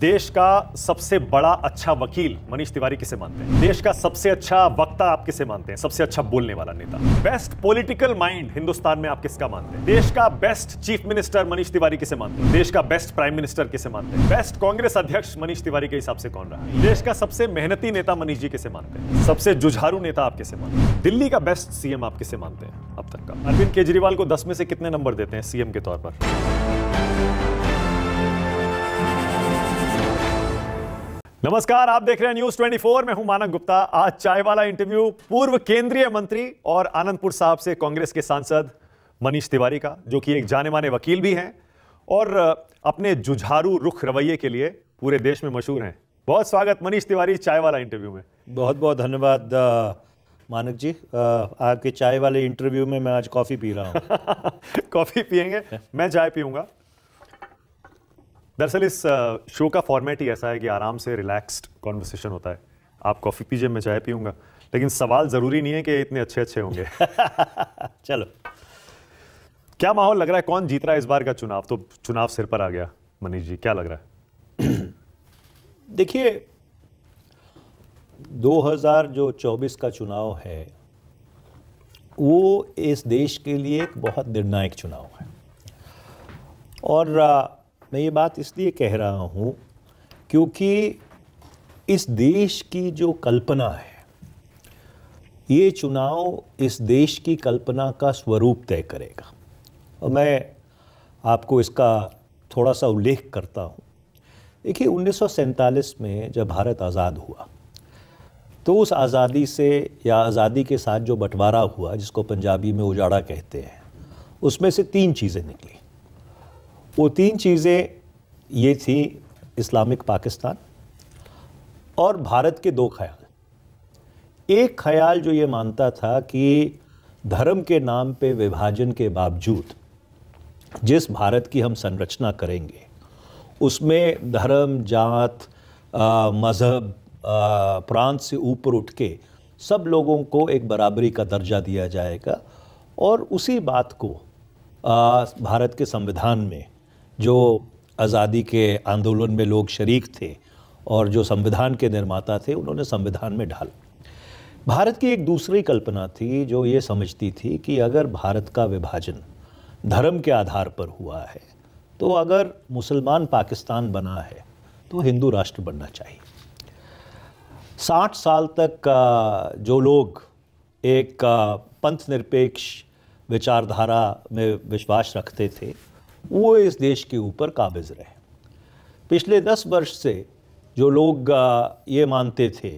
देश का सबसे बड़ा अच्छा वकील मनीष तिवारी किसे मानते हैं देश का सबसे अच्छा वक्ता आप किसे मानते हैं सबसे अच्छा बोलने वाला नेता बेस्ट पॉलिटिकल माइंड हिंदुस्तान में आप किसका मानते हैं देश का best chief minister Manish Tiwari किसे मानते हैं देश का बेस्ट प्राइम मिनिस्टर किसे मानते हैं बेस्ट कांग्रेस अध्यक्ष मनीष तिवारी के हिसाब से कौन रहा है देश का सबसे मेहनती नेता मनीष जी किसे मानते हैं सबसे जुझारू नेता आप किसे मानते हैं दिल्ली का बेस्ट सीएम आप किसे मानते हैं अब तक का अरविंद केजरीवाल को दस में से कितने नंबर देते हैं सीएम के तौर पर नमस्कार आप देख रहे हैं न्यूज 24 मैं हूं मानक गुप्ता आज चाय वाला इंटरव्यू पूर्व केंद्रीय मंत्री और आनंदपुर साहब से कांग्रेस के सांसद मनीष तिवारी का जो कि एक जाने माने वकील भी हैं और अपने जुझारू रुख रवैये के लिए पूरे देश में मशहूर हैं बहुत स्वागत मनीष तिवारी चाय वाला इंटरव्यू में बहुत बहुत धन्यवाद मानक जी आपके चाय वाले इंटरव्यू में मैं आज कॉफ़ी पी रहा हूँ कॉफ़ी पियेंगे मैं चाय पीऊँगा दरअसल इस शो का फॉर्मेट ही ऐसा है कि आराम से रिलैक्स्ड कॉन्वर्सेशन होता है आप कॉफ़ी पीजिए मैं चाय पीऊँगा लेकिन सवाल ज़रूरी नहीं है कि इतने अच्छे अच्छे होंगे चलो क्या माहौल लग रहा है कौन जीत रहा है इस बार का चुनाव तो चुनाव सिर पर आ गया मनीष जी क्या लग रहा है देखिए 2000 जो 24 का चुनाव है वो इस देश के लिए एक बहुत निर्णायक चुनाव है और मैं ये बात इसलिए कह रहा हूँ क्योंकि इस देश की जो कल्पना है ये चुनाव इस देश की कल्पना का स्वरूप तय करेगा और मैं आपको इसका थोड़ा सा उल्लेख करता हूँ देखिए उन्नीस में जब भारत आज़ाद हुआ तो उस आज़ादी से या आज़ादी के साथ जो बंटवारा हुआ जिसको पंजाबी में उजाड़ा कहते हैं उसमें से तीन चीज़ें निकली वो तीन चीज़ें ये थी इस्लामिक पाकिस्तान और भारत के दो ख्याल एक ख्याल जो ये मानता था कि धर्म के नाम पे विभाजन के बावजूद जिस भारत की हम संरचना करेंगे उसमें धर्म जात मज़हब प्रांत से ऊपर उठ के सब लोगों को एक बराबरी का दर्जा दिया जाएगा और उसी बात को आ, भारत के संविधान में जो आज़ादी के आंदोलन में लोग शरीक थे और जो संविधान के निर्माता थे उन्होंने संविधान में ढाला भारत की एक दूसरी कल्पना थी जो ये समझती थी कि अगर भारत का विभाजन धर्म के आधार पर हुआ है तो अगर मुसलमान पाकिस्तान बना है तो हिंदू राष्ट्र बनना चाहिए साठ साल तक जो लोग एक पंथ निरपेक्ष विचारधारा में विश्वास रखते थे वो इस देश के ऊपर काबिज रहे पिछले दस वर्ष से जो लोग ये मानते थे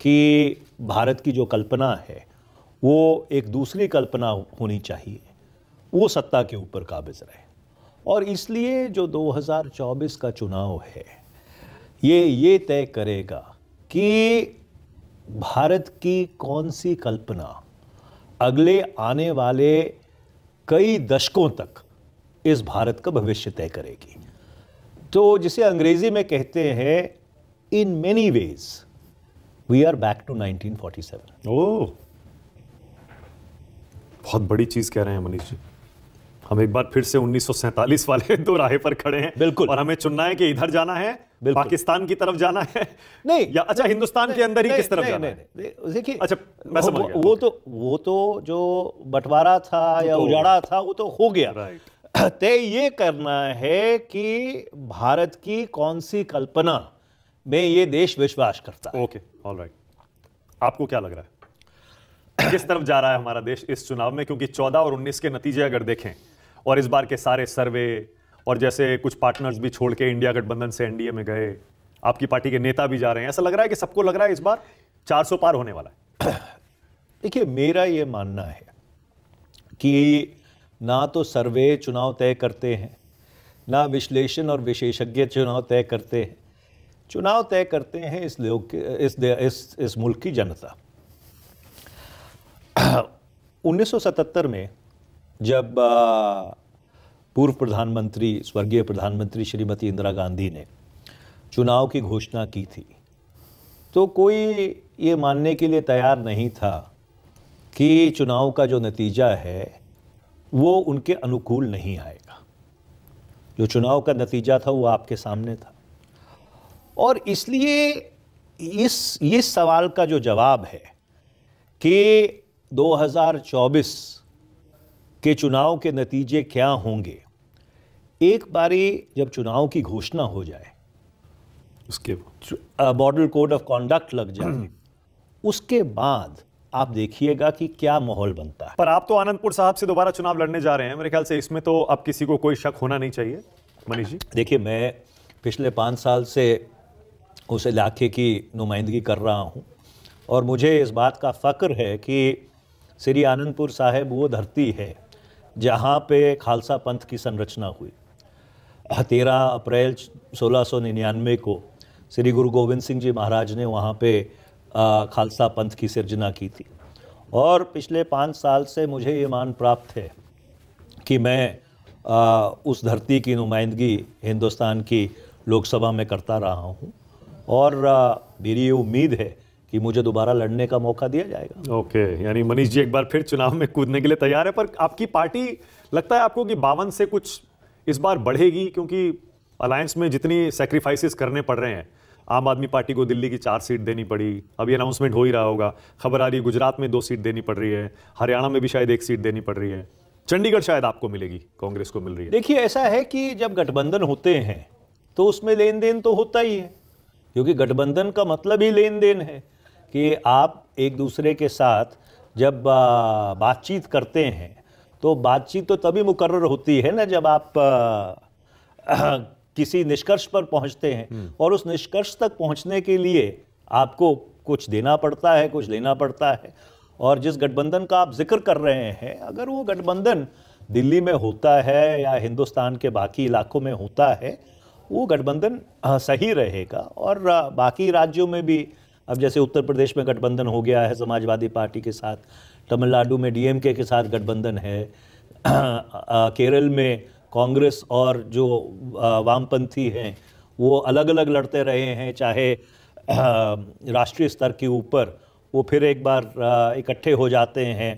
कि भारत की जो कल्पना है वो एक दूसरी कल्पना होनी चाहिए वो सत्ता के ऊपर काबिज रहे और इसलिए जो 2024 का चुनाव है ये ये तय करेगा कि भारत की कौन सी कल्पना अगले आने वाले कई दशकों तक इस भारत का भविष्य तय करेगी तो जिसे अंग्रेजी में कहते हैं in many ways we are back to 1947 ओह बहुत बड़ी चीज कह रहे हैं मनीष जी हम एक बार फिर से 1947 वाले दो राहे पर खड़े हैं बिल्कुल और हमें चुनना है कि इधर जाना है पाकिस्तान की तरफ जाना है नहीं या अच्छा हिंदुस्तान के अंदर ही किस तरफ जाना है देखिए अच्छा मैं समझ गया वो तो वो तो जो बंटवारा था या तो उजाड़ा था वो तो हो गया राइट तय ये करना है कि भारत की कौन सी कल्पना में ये देश विश्वास करता है ओके ऑल राइट आपको क्या लग रहा है किस तरफ जा रहा है हमारा देश इस चुनाव में क्योंकि 14 और 19 के नतीजे अगर देखें और इस बार के सारे सर्वे और जैसे कुछ पार्टनर्स भी छोड़ के इंडिया गठबंधन से एनडीए में गए आपकी पार्टी के नेता भी जा रहे हैं ऐसा लग रहा है कि सबको लग रहा है इस बार 400 पार होने वाला है देखिए मेरा ये मानना है कि ना तो सर्वे चुनाव तय करते हैं ना विश्लेषण और विशेषज्ञ चुनाव तय करते हैं चुनाव तय करते हैं इस लोग इस, इस इस मुल्क की जनता 1977 में जब पूर्व प्रधानमंत्री स्वर्गीय प्रधानमंत्री श्रीमती इंदिरा गांधी ने चुनाव की घोषणा की थी तो कोई ये मानने के लिए तैयार नहीं था कि चुनाव का जो नतीजा है वो उनके अनुकूल नहीं आएगा जो चुनाव का नतीजा था वो आपके सामने था और इसलिए इस ये सवाल का जो जवाब है कि 2024 के चुनाव के नतीजे क्या होंगे एक बारी जब चुनाव की घोषणा हो जाए उसके मॉडल कोड ऑफ कॉन्डक्ट लग जाए उसके बाद आप देखिएगा कि क्या माहौल बनता है पर आप तो आनंदपुर साहब से दोबारा चुनाव लड़ने जा रहे हैं मेरे ख्याल से इसमें तो अब किसी को कोई शक होना नहीं चाहिए मनीष जी देखिए मैं पिछले पाँच साल से उस इलाके की नुमाइंदगी कर रहा हूँ और मुझे इस बात का फख्र है कि श्री आनंदपुर साहब वो धरती है जहाँ पे खालसा पंथ की संरचना हुई तेरह अप्रैल सोलह को श्री गुरु गोविंद सिंह जी महाराज ने वहाँ पे खालसा पंथ की सिर्जना की थी और पिछले पाँच साल से मुझे ये मान प्राप्त है कि मैं आ, उस धरती की नुमाइंदगी हिंदुस्तान की लोकसभा में करता रहा हूँ और आ, मेरी ये उम्मीद है कि मुझे दोबारा लड़ने का मौका दिया जाएगा ओके यानी मनीष जी एक बार फिर चुनाव में कूदने के लिए तैयार है पर आपकी पार्टी लगता है आपको कि बावन से कुछ इस बार बढ़ेगी क्योंकि अलायंस में जितनी सेक्रीफाइसिस करने पड़ रहे हैं आम आदमी पार्टी को दिल्ली की चार सीट देनी पड़ी अभी अनाउंसमेंट हो ही रहा होगा खबर आ रही है गुजरात में दो सीट देनी पड़ रही है हरियाणा में भी शायद एक सीट देनी पड़ रही है चंडीगढ़ शायद आपको मिलेगी कांग्रेस को मिल रही है देखिए ऐसा है कि जब गठबंधन होते हैं तो उसमें लेन देन तो होता ही है क्योंकि गठबंधन का मतलब ही लेन देन है कि आप एक दूसरे के साथ जब बातचीत करते हैं तो बातचीत तो तभी मुकर्र होती है ना जब आप किसी निष्कर्ष पर पहुंचते हैं हम्म। और उस निष्कर्ष तक पहुंचने के लिए आपको कुछ देना पड़ता है कुछ लेना पड़ता है और जिस गठबंधन का आप जिक्र कर रहे हैं अगर वो गठबंधन दिल्ली में होता है या हिंदुस्तान के बाकी इलाकों में होता है वो गठबंधन सही रहेगा और बाकी राज्यों में भी अब जैसे उत्तर प्रदेश में गठबंधन हो गया है समाजवादी पार्टी के साथ तमिलनाडु में डीएमके के साथ गठबंधन है केरल में कांग्रेस और जो वामपंथी हैं वो अलग अलग लड़ते रहे हैं चाहे राष्ट्रीय स्तर के ऊपर वो फिर एक बार इकट्ठे हो जाते हैं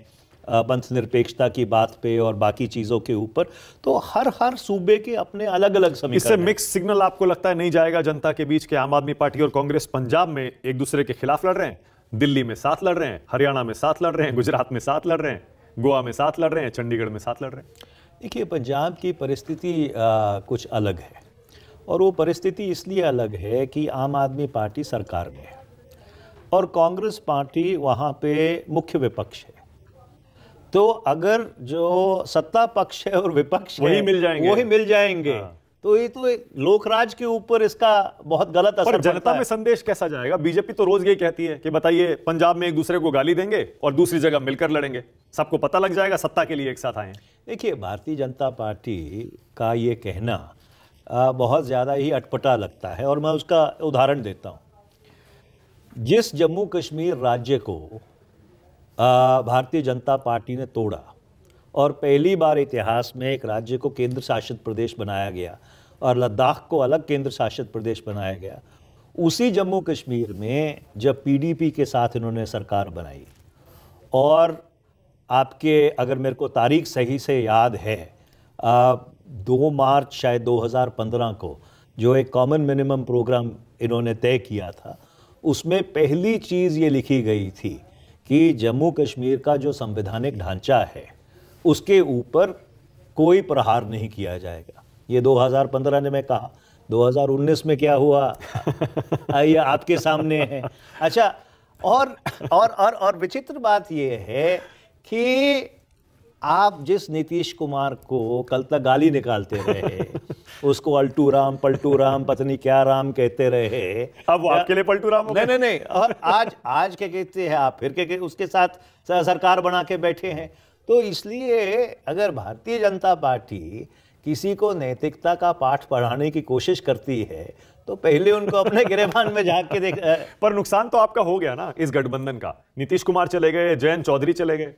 पंथ निरपेक्षता की बात पे और बाकी चीज़ों के ऊपर तो हर हर सूबे के अपने अलग अलग समीकरण इससे मिक्स सिग्नल आपको लगता है नहीं जाएगा जनता के बीच के आम आदमी पार्टी और कांग्रेस पंजाब में एक दूसरे के खिलाफ लड़ रहे हैं दिल्ली में साथ लड़ रहे हैं हरियाणा में साथ लड़ रहे हैं गुजरात में साथ लड़ रहे हैं गोवा में साथ लड़ रहे हैं चंडीगढ़ में साथ लड़ रहे हैं देखिए पंजाब की परिस्थिति कुछ अलग है और वो परिस्थिति इसलिए अलग है कि आम आदमी पार्टी सरकार में है और कांग्रेस पार्टी वहाँ पे मुख्य विपक्ष है तो अगर जो सत्ता पक्ष है और विपक्ष वही मिल जाएंगे वही मिल जाएंगे हाँ। तो ये तो लोकराज के ऊपर इसका बहुत गलत असर जनता में संदेश कैसा जाएगा बीजेपी तो रोज यही कहती है कि बताइए पंजाब में एक दूसरे को गाली देंगे और दूसरी जगह मिलकर लड़ेंगे सबको पता लग जाएगा सत्ता के लिए एक साथ आए देखिए भारतीय जनता पार्टी का ये कहना बहुत ज़्यादा ही अटपटा लगता है और मैं उसका उदाहरण देता हूँ जिस जम्मू कश्मीर राज्य को भारतीय जनता पार्टी ने तोड़ा और पहली बार इतिहास में एक राज्य को केंद्र शासित प्रदेश बनाया गया और लद्दाख को अलग केंद्र शासित प्रदेश बनाया गया उसी जम्मू कश्मीर में जब पीडीपी के साथ इन्होंने सरकार बनाई और आपके अगर मेरे को तारीख सही से याद है आ, दो मार्च शायद 2015 को जो एक कॉमन मिनिमम प्रोग्राम इन्होंने तय किया था उसमें पहली चीज़ ये लिखी गई थी कि जम्मू कश्मीर का जो संवैधानिक ढांचा है उसके ऊपर कोई प्रहार नहीं किया जाएगा ये 2015 मैं कहा 2019 में क्या हुआ ये आपके सामने है अच्छा और और और और विचित्र बात यह है कि आप जिस नीतीश कुमार को कल तक गाली निकालते रहे उसको अल्टू राम पलटू राम पत्नी क्या राम कहते रहे अब वो आपके लिए पलटू राम नहीं नहीं नहीं और आज आज क्या कहते हैं आप फिर के, के उसके साथ सरकार बना के बैठे हैं तो इसलिए अगर भारतीय जनता पार्टी किसी को नैतिकता का पाठ पढ़ाने की कोशिश करती है तो पहले उनको अपने गिरेबान में झाक के देख पर नुकसान तो आपका हो गया ना इस गठबंधन का नीतीश कुमार चले गए जयंत चौधरी चले गए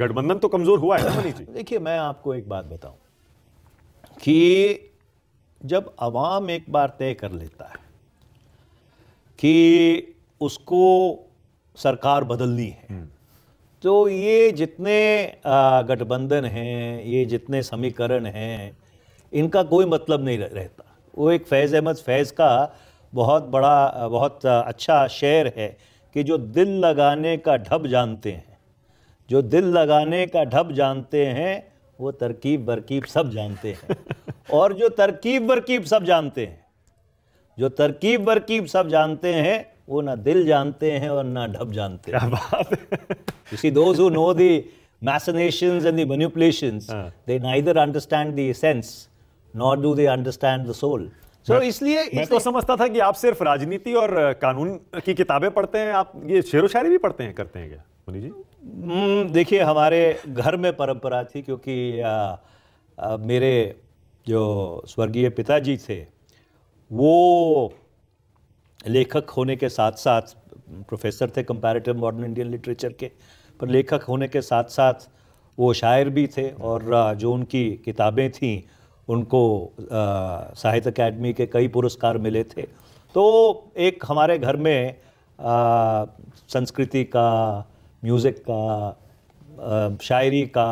गठबंधन तो कमजोर हुआ है देखिए मैं आपको एक बात बताऊं कि जब आवाम एक बार तय कर लेता है कि उसको सरकार बदलनी है हम्म। तो ये जितने गठबंधन हैं ये जितने समीकरण हैं इनका कोई मतलब नहीं रहता वो एक फैज़ अहमद फैज़ का बहुत बड़ा बहुत अच्छा शेर है कि जो दिल लगाने का ढब जानते हैं जो दिल लगाने का ढब जानते हैं वो तरकीब बरकीब सब जानते हैं और जो तरकीब बरकीब सब जानते हैं जो तरकीब बरकीब सब जानते हैं वो ना दिल जानते हैं और ना ढब जानते हैं बात इसी know the and the manipulations they neither understand dense sense not do they understand the soul So इसलिए मैं तो समझता था कि आप सिर्फ राजनीति और कानून की किताबें पढ़ते हैं आप ये शेर शायरी भी पढ़ते हैं करते हैं क्या मुनि जी हम्म, देखिए हमारे घर में परंपरा थी क्योंकि आ, आ, मेरे जो स्वर्गीय पिताजी थे वो लेखक होने के साथ साथ प्रोफेसर थे कंपैरेटिव मॉडर्न इंडियन लिटरेचर के पर लेखक होने के साथ साथ वो शायर भी थे और जो उनकी किताबें थीं उनको साहित्य अकेडमी के कई पुरस्कार मिले थे तो एक हमारे घर में आ, संस्कृति का म्यूज़िक का आ, शायरी का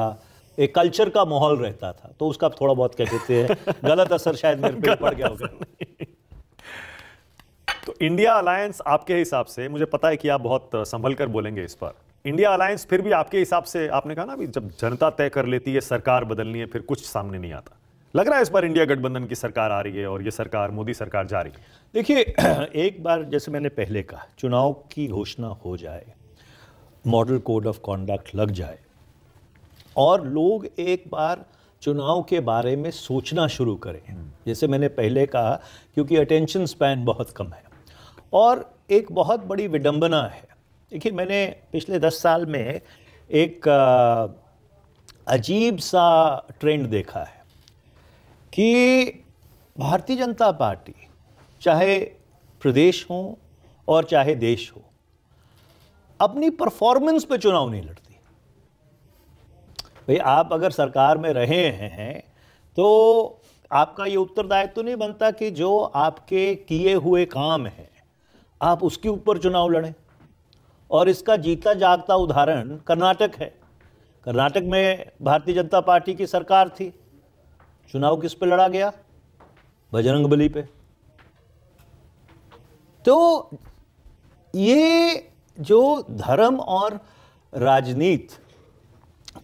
एक कल्चर का माहौल रहता था तो उसका थोड़ा बहुत क्या कहते हैं गलत असर शायद मेरे पे पड़ गया होगा तो इंडिया अलायंस आपके हिसाब से मुझे पता है कि आप बहुत संभल कर बोलेंगे इस पर इंडिया अलायंस फिर भी आपके हिसाब से आपने कहा ना भी जब जनता तय कर लेती है सरकार बदलनी है फिर कुछ सामने नहीं आता लग रहा है इस बार इंडिया गठबंधन की सरकार आ रही है और ये सरकार मोदी सरकार जा रही है देखिए एक बार जैसे मैंने पहले कहा चुनाव की घोषणा हो जाए मॉडल कोड ऑफ कॉन्डक्ट लग जाए और लोग एक बार चुनाव के बारे में सोचना शुरू करें हम्म। जैसे मैंने पहले कहा क्योंकि अटेंशन स्पैन बहुत कम है और एक बहुत बड़ी विडंबना है देखिए मैंने पिछले दस साल में एक अजीब सा ट्रेंड देखा है कि भारतीय जनता पार्टी चाहे प्रदेश हो और चाहे देश हो अपनी परफॉर्मेंस पे चुनाव नहीं लड़ती भाई आप अगर सरकार में रहे हैं तो आपका ये उत्तरदायित्व तो नहीं बनता कि जो आपके किए हुए काम हैं आप उसके ऊपर चुनाव लड़ें और इसका जीता जागता उदाहरण कर्नाटक है कर्नाटक में भारतीय जनता पार्टी की सरकार थी चुनाव किस पे लड़ा गया बजरंग बली पे तो ये जो धर्म और राजनीत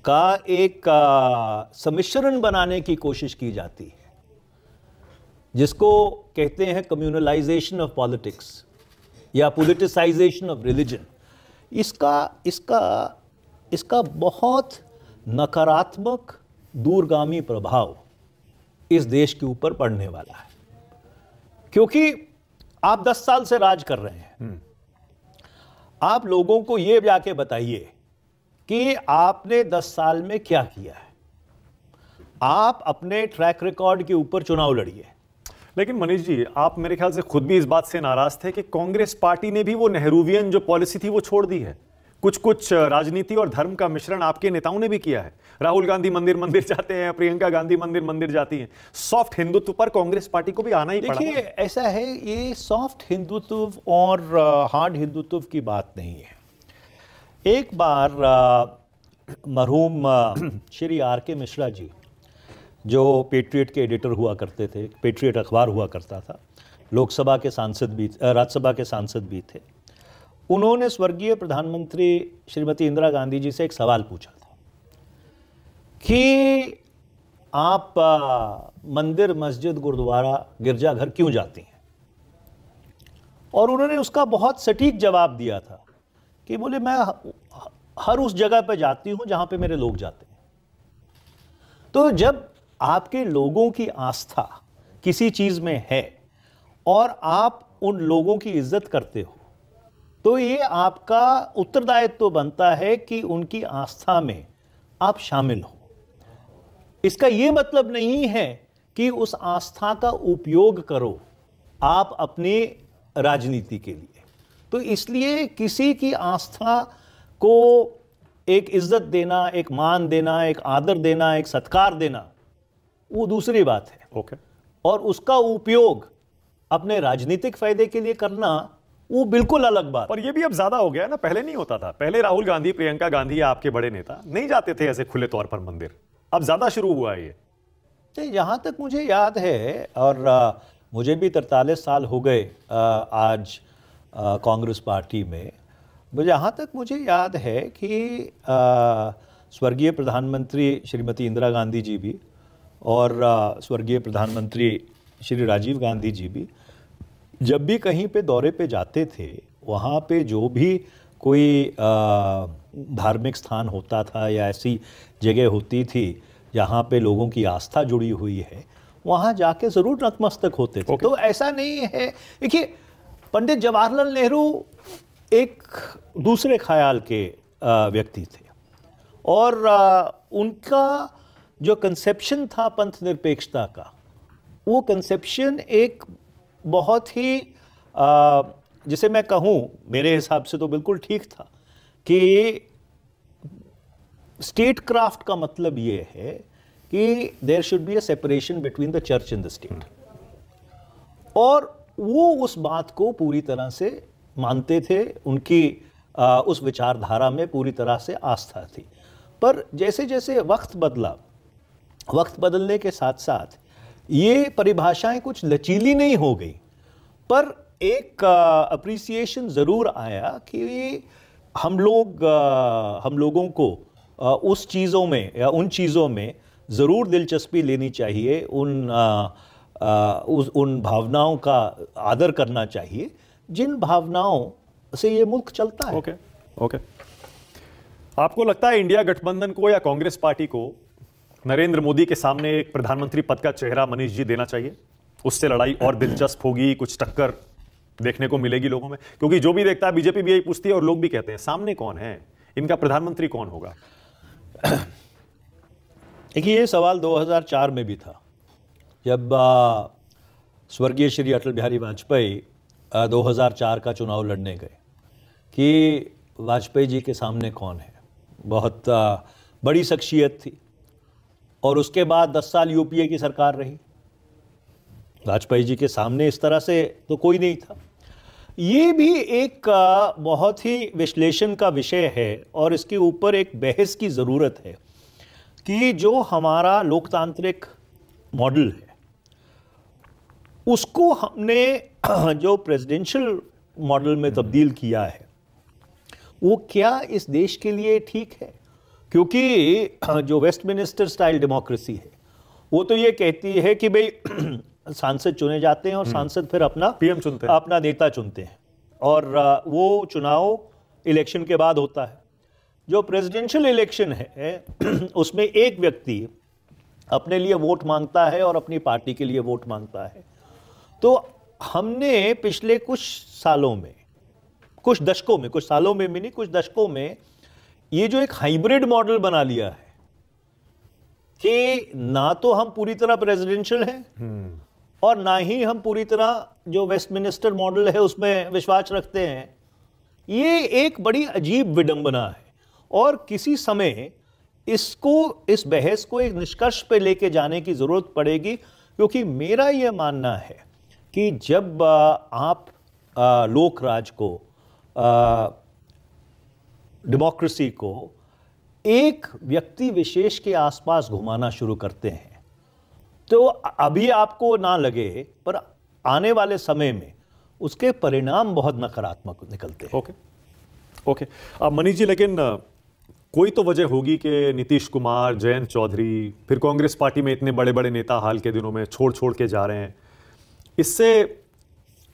का एक सम्मिश्रण बनाने की कोशिश की जाती है जिसको कहते हैं कम्युनलाइजेशन ऑफ पॉलिटिक्स या पोलिटिसाइजेशन ऑफ रिलीजन इसका इसका इसका बहुत नकारात्मक दूरगामी प्रभाव इस देश के ऊपर पड़ने वाला है क्योंकि आप 10 साल से राज कर रहे हैं हम्म। आप लोगों को यह जाके बताइए कि आपने 10 साल में क्या किया है आप अपने ट्रैक रिकॉर्ड के ऊपर चुनाव लड़िए लेकिन मनीष जी आप मेरे ख्याल से खुद भी इस बात से नाराज थे कि कांग्रेस पार्टी ने भी वो नेहरूवियन जो पॉलिसी थी वो छोड़ दी है कुछ कुछ राजनीति और धर्म का मिश्रण आपके नेताओं ने भी किया है राहुल गांधी मंदिर मंदिर जाते हैं प्रियंका गांधी मंदिर मंदिर जाती हैं सॉफ्ट हिंदुत्व पर कांग्रेस पार्टी को भी आना ही देखिए ऐसा है ये सॉफ्ट हिंदुत्व और हार्ड हिंदुत्व की बात नहीं है एक बार मरहूम श्री आर के मिश्रा जी जो पेट्रियट के एडिटर हुआ करते थे पेट्रियट अखबार हुआ करता था लोकसभा के सांसद भी राज्यसभा के सांसद भी थे उन्होंने स्वर्गीय प्रधानमंत्री श्रीमती इंदिरा गांधी जी से एक सवाल पूछा था कि आप मंदिर मस्जिद गुरुद्वारा गिरजाघर क्यों जाती हैं और उन्होंने उसका बहुत सटीक जवाब दिया था कि बोले मैं हर उस जगह पर जाती हूं जहां पे मेरे लोग जाते हैं तो जब आपके लोगों की आस्था किसी चीज़ में है और आप उन लोगों की इज्जत करते हो तो ये आपका उत्तरदायित्व तो बनता है कि उनकी आस्था में आप शामिल हो इसका ये मतलब नहीं है कि उस आस्था का उपयोग करो आप अपने राजनीति के लिए तो इसलिए किसी की आस्था को एक इज्जत देना एक मान देना एक आदर देना एक सत्कार देना वो दूसरी बात है ओके okay. और उसका उपयोग अपने राजनीतिक फायदे के लिए करना वो बिल्कुल अलग बात और ये भी अब ज्यादा हो गया ना पहले नहीं होता था पहले राहुल गांधी प्रियंका गांधी आपके बड़े नेता नहीं जाते थे ऐसे खुले तौर पर मंदिर अब ज्यादा शुरू हुआ है ये यहाँ तक मुझे याद है और आ, मुझे भी तरतालीस साल हो गए आ, आज कांग्रेस पार्टी में जहाँ तक मुझे याद है कि स्वर्गीय प्रधानमंत्री श्रीमती इंदिरा गांधी जी भी और स्वर्गीय प्रधानमंत्री श्री राजीव गांधी जी भी जब भी कहीं पे दौरे पे जाते थे वहाँ पे जो भी कोई धार्मिक स्थान होता था या ऐसी जगह होती थी जहाँ पे लोगों की आस्था जुड़ी हुई है वहाँ जाके ज़रूर नतमस्तक होते थे okay. तो ऐसा नहीं है देखिए पंडित जवाहरलाल नेहरू एक दूसरे ख्याल के व्यक्ति थे और उनका जो कंसेप्शन था पंथ निरपेक्षता का वो कंसेप्शन एक बहुत ही आ, जिसे मैं कहूँ मेरे हिसाब से तो बिल्कुल ठीक था कि स्टेट क्राफ्ट का मतलब ये है कि there should be a separation between the church in the state और वो उस बात को पूरी तरह से मानते थे उनकी आ, उस विचारधारा में पूरी तरह से आस्था थी पर जैसे जैसे वक्त बदला वक्त बदलने के साथ साथ ये परिभाषाएं कुछ लचीली नहीं हो गई पर एक अप्रिसिएशन ज़रूर आया कि हम लोग आ, हम लोगों को आ, उस चीज़ों में या उन चीज़ों में ज़रूर दिलचस्पी लेनी चाहिए उन आ, आ, उस उन भावनाओं का आदर करना चाहिए जिन भावनाओं से ये मुल्क चलता है ओके okay, ओके okay. आपको लगता है इंडिया गठबंधन को या कांग्रेस पार्टी को नरेंद्र मोदी के सामने एक प्रधानमंत्री पद का चेहरा मनीष जी देना चाहिए उससे लड़ाई और दिलचस्प होगी कुछ टक्कर देखने को मिलेगी लोगों में क्योंकि जो भी देखता है बीजेपी भी यही पूछती है और लोग भी कहते हैं सामने कौन है इनका प्रधानमंत्री कौन होगा देखिए ये सवाल 2004 में भी था जब स्वर्गीय श्री अटल बिहारी वाजपेयी 2004 का चुनाव लड़ने गए कि वाजपेयी जी के सामने कौन है बहुत बड़ी शख्सियत थी और उसके बाद दस साल यूपीए की सरकार रही वाजपेयी जी के सामने इस तरह से तो कोई नहीं था ये भी एक बहुत ही विश्लेषण का विषय है और इसके ऊपर एक बहस की ज़रूरत है कि जो हमारा लोकतांत्रिक मॉडल है उसको हमने जो प्रेसिडेंशियल मॉडल में तब्दील किया है वो क्या इस देश के लिए ठीक है क्योंकि जो वेस्ट मिनिस्टर स्टाइल डेमोक्रेसी है वो तो ये कहती है कि भाई सांसद चुने जाते हैं और हम्म। सांसद फिर अपना पीएम चुनते हैं अपना नेता चुनते हैं और वो चुनाव इलेक्शन के बाद होता है जो प्रेसिडेंशियल इलेक्शन है उसमें एक व्यक्ति अपने लिए वोट मांगता है और अपनी पार्टी के लिए वोट मांगता है तो हमने पिछले कुछ सालों में कुछ दशकों में कुछ सालों में भी नहीं कुछ दशकों में ये जो एक हाइब्रिड मॉडल बना लिया है कि ना तो हम पूरी तरह प्रेसिडेंशियल हैं हम्म। और ना ही हम पूरी तरह जो वेस्टमिनिस्टर मॉडल है उसमें विश्वास रखते हैं ये एक बड़ी अजीब विडंबना है और किसी समय इसको इस बहस को एक निष्कर्ष पे लेके जाने की ज़रूरत पड़ेगी क्योंकि मेरा यह मानना है कि जब आप लोकराज को डेमोक्रेसी को एक व्यक्ति विशेष के आसपास घुमाना शुरू करते हैं तो अभी आपको ना लगे पर आने वाले समय में उसके परिणाम बहुत नकारात्मक निकलते हैं ओके ओके अब मनीष जी लेकिन कोई तो वजह होगी कि नीतीश कुमार जयंत चौधरी फिर कांग्रेस पार्टी में इतने बड़े बड़े नेता हाल के दिनों में छोड़ छोड़ के जा रहे हैं इससे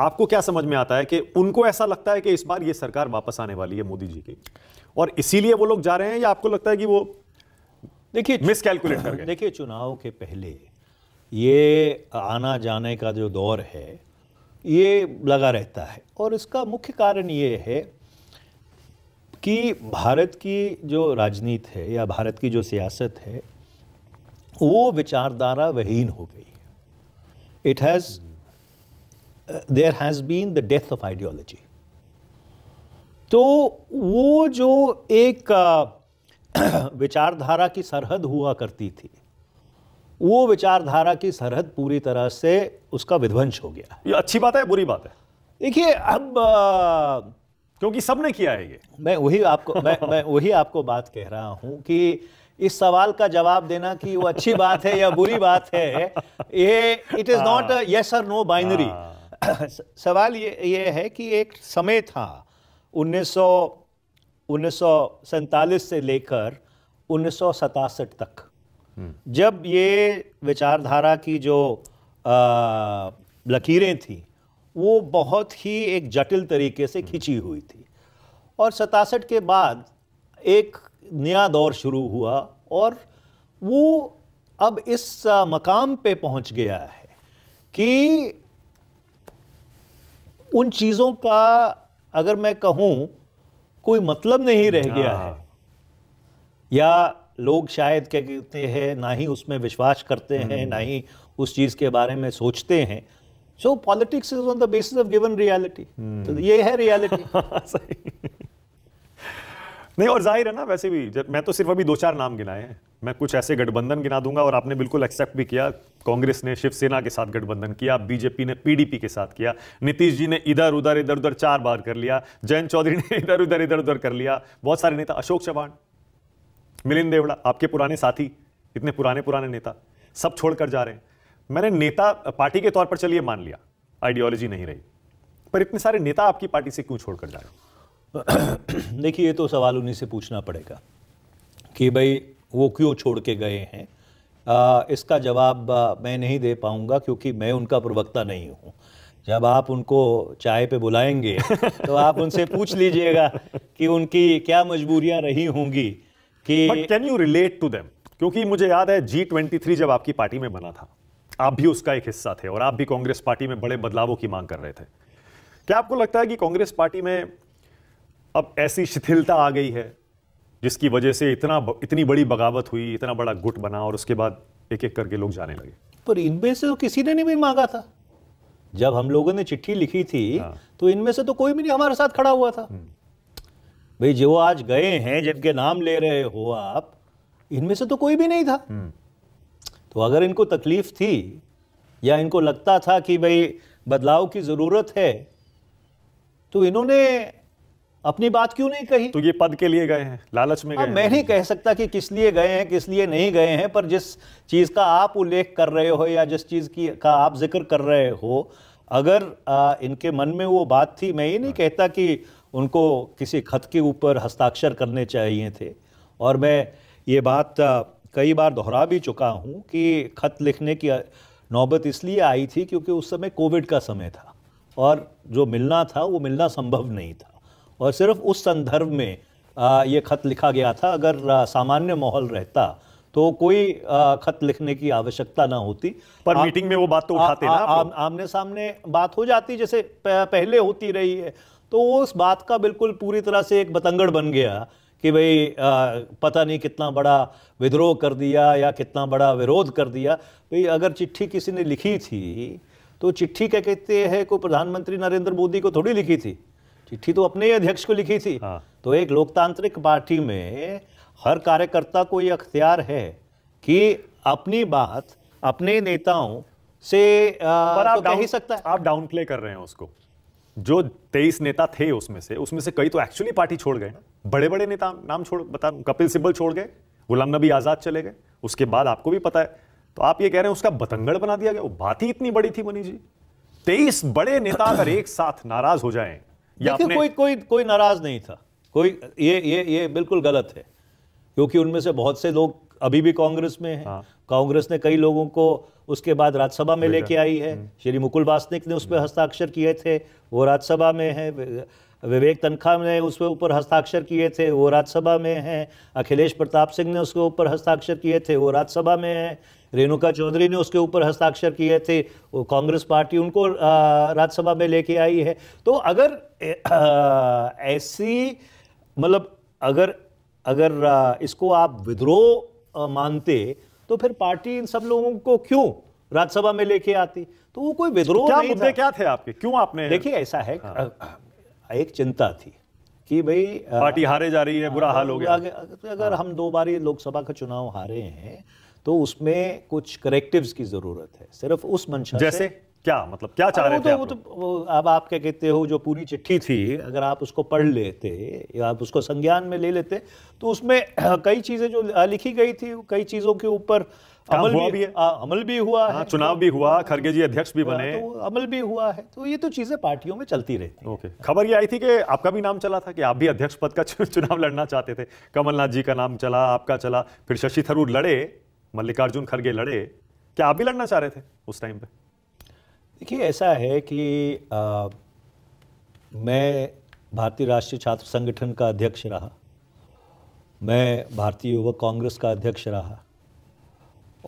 आपको क्या समझ में आता है कि उनको ऐसा लगता है कि इस बार ये सरकार वापस आने वाली है मोदी जी की और इसीलिए वो लोग जा रहे हैं या आपको लगता है कि वो देखिए मिसकैलकुलेट कर हाँ, देखिए चुनाव के पहले ये आना जाने का जो दौर है ये लगा रहता है और इसका मुख्य कारण ये है कि भारत की जो राजनीति है या भारत की जो सियासत है वो विचारधारा विहीन हो गई है it has there has been the death of ideology तो वो जो एक विचारधारा की सरहद हुआ करती थी वो विचारधारा की सरहद पूरी तरह से उसका विध्वंस हो गया ये अच्छी बात है बुरी बात है देखिए अब आ, क्योंकि सबने किया है ये मैं वही आपको मैं मैं वही आपको बात कह रहा हूं कि इस सवाल का जवाब देना कि वो अच्छी बात है या बुरी बात है ये इट इज़ नॉट यस और नो बाइनरी सवाल ये ये है कि एक समय था उन्नीस उन्नीस से लेकर उन्नीस तक हम्म। जब ये विचारधारा की जो लकीरें थी वो बहुत ही एक जटिल तरीके से हम्म। खिंची हुई थी और सतासठ के बाद एक नया दौर शुरू हुआ और वो अब इस मकाम पे पहुंच गया है कि उन चीज़ों का अगर मैं कहूँ कोई मतलब नहीं रह गया हाँ। है या लोग शायद क्या कहते हैं ना ही उसमें विश्वास करते हैं हम्म। ना ही उस चीज़ के बारे में सोचते हैं so politics is on the basis of given reality ये है रियलिटी नहीं और जाहिर है ना वैसे भी जब मैं तो सिर्फ अभी दो चार नाम गिनाए हैं मैं कुछ ऐसे गठबंधन गिना दूंगा और आपने बिल्कुल एक्सेप्ट भी किया कांग्रेस ने शिवसेना के साथ गठबंधन किया बीजेपी ने पीडीपी के साथ किया नीतीश जी ने इधर उधर इधर उधर चार बार कर लिया जयंत चौधरी ने इधर उधर इधर उधर कर लिया बहुत सारे नेता अशोक चौहान मिलिंद देवड़ा आपके पुराने साथी इतने पुराने पुराने नेता सब छोड़कर जा रहे हैं मैंने नेता पार्टी के तौर पर चलिए मान लिया आइडियोलॉजी नहीं रही पर इतने सारे नेता आपकी पार्टी से क्यों छोड़कर जा रहे हैं देखिए ये तो सवाल उन्हीं से पूछना पड़ेगा कि भाई वो क्यों छोड़ के गए हैं आ, इसका जवाब मैं नहीं दे पाऊंगा क्योंकि मैं उनका प्रवक्ता नहीं हूं जब आप उनको चाय पे बुलाएंगे तो आप उनसे पूछ लीजिएगा कि उनकी क्या मजबूरियां रही होंगी कि can you relate to them क्योंकि मुझे याद है जी ट्वेंटी थ्री जब आपकी पार्टी में बना था आप भी उसका एक हिस्सा थे और आप भी कांग्रेस पार्टी में बड़े बदलावों की मांग कर रहे थे क्या आपको लगता है कि कांग्रेस पार्टी में अब ऐसी शिथिलता आ गई है जिसकी वजह से इतना इतनी बड़ी बगावत हुई इतना बड़ा गुट बना और उसके बाद एक एक करके लोग जाने लगे पर इनमें से तो किसी ने नहीं भी मांगा था जब हम लोगों ने चिट्ठी लिखी थी हाँ। तो इनमें से तो कोई भी नहीं हमारे साथ खड़ा हुआ था हम्म। भाई जो आज गए हैं जिनके नाम ले रहे हो आप इनमें से तो कोई भी नहीं था हम्म। तो अगर इनको तकलीफ थी या इनको लगता था कि भाई बदलाव की ज़रूरत है तो इन्होंने अपनी बात क्यों नहीं कही तो ये पद के लिए गए हैं लालच में हाँ, गए मैं नहीं कह सकता कि किस लिए गए हैं किस लिए नहीं गए हैं पर जिस चीज़ का आप उल्लेख कर रहे हो या जिस चीज़ की का आप जिक्र कर रहे हो अगर आ, इनके मन में वो बात थी मैं ये नहीं हाँ। कहता कि उनको किसी खत के ऊपर हस्ताक्षर करने चाहिए थे और मैं ये बात कई बार दोहरा भी चुका हूँ कि खत लिखने की नौबत इसलिए आई थी क्योंकि उस समय कोविड का समय था और जो मिलना था वो मिलना संभव नहीं था और सिर्फ उस संदर्भ में ये खत लिखा गया था अगर सामान्य माहौल रहता तो कोई खत लिखने की आवश्यकता ना होती पर आ, मीटिंग में वो बात तो उठाते आ, ना आ, आ, आमने सामने बात हो जाती जैसे पहले होती रही है तो उस बात का बिल्कुल पूरी तरह से एक बतंगड़ बन गया कि भाई पता नहीं कितना बड़ा विद्रोह कर दिया या कितना बड़ा विरोध कर दिया भाई अगर चिट्ठी किसी ने लिखी थी तो चिट्ठी क्या कहते हैं को प्रधानमंत्री नरेंद्र मोदी को थोड़ी लिखी थी चिट्ठी तो अपने ही अध्यक्ष को लिखी थी हाँ। तो एक लोकतांत्रिक पार्टी में हर कार्यकर्ता को ये अख्तियार है कि अपनी बात अपने नेताओं से आ, तो ही सकता है आप डाउन प्ले कर रहे हैं उसको जो तेईस नेता थे उसमें से उसमें से कई तो एक्चुअली पार्टी छोड़ गए बड़े बड़े नेता नाम छोड़ बता कपिल सिब्बल छोड़ गए गुलाम नबी आज़ाद चले गए उसके बाद आपको भी पता है तो आप ये कह रहे हैं उसका बतंगड़ बना दिया गया वो बात ही इतनी बड़ी थी मनी जी तेईस बड़े नेता अगर एक साथ नाराज हो जाएं या कोई कोई कोई नाराज नहीं था कोई ये ये ये बिल्कुल गलत है क्योंकि उनमें से बहुत से लोग अभी भी कांग्रेस में हैं हाँ। कांग्रेस ने कई लोगों को उसके बाद राज्यसभा में लेके आई है हम्म। श्री मुकुल वासनिक ने उस पर हम्म। हस्ताक्षर किए थे वो राज्यसभा में है विवेक तनखा ने उसके ऊपर हस्ताक्षर किए थे वो राज्यसभा में हैं अखिलेश प्रताप सिंह ने उसके ऊपर हस्ताक्षर किए थे वो राज्यसभा में हैं रेणुका चौधरी ने उसके ऊपर हस्ताक्षर किए थे वो कांग्रेस पार्टी उनको राज्यसभा में लेके आई है तो अगर ऐसी मतलब अगर अगर इसको आप विद्रोह मानते तो फिर पार्टी इन सब लोगों को क्यों राज्यसभा में लेके आती तो वो कोई विद्रोह क्या नहीं मुद्दे क्या थे आपके क्यों आपने देखिए ऐसा है हाँ। एक चिंता थी कि भाई पार्टी हारे जा रही है बुरा हाल हो गया अगर हाँ। हम दो बारी लोकसभा का चुनाव हारे हैं तो उसमें कुछ करेक्टिव्स की जरूरत है सिर्फ उस मंशा जैसे से क्या मतलब क्या चाह रहे थे तो, वो तो, वो अब आप क्या कहते हो जो पूरी चिट्ठी थी अगर आप उसको पढ़ लेते या आप उसको संज्ञान में ले लेते तो उसमें कई चीज़ें जो लिखी गई थी कई चीज़ों के ऊपर हाँ, अमल हुआ भी, भी आ, अमल भी हुआ हाँ, है चुनाव भी हुआ खरगे जी अध्यक्ष भी हाँ, बने तो अमल भी हुआ है तो ये तो चीजें पार्टियों में चलती रहती ओके खबर ये आई थी कि आपका भी नाम चला था कि आप भी अध्यक्ष पद का चुनाव लड़ना चाहते थे कमलनाथ जी का नाम चला आपका चला फिर शशि थरूर लड़े मल्लिकार्जुन खड़गे लड़े क्या आप भी लड़ना चाह रहे थे उस टाइम पे देखिए ऐसा है कि आ, मैं भारतीय राष्ट्रीय छात्र संगठन का अध्यक्ष रहा मैं भारतीय युवक कांग्रेस का अध्यक्ष रहा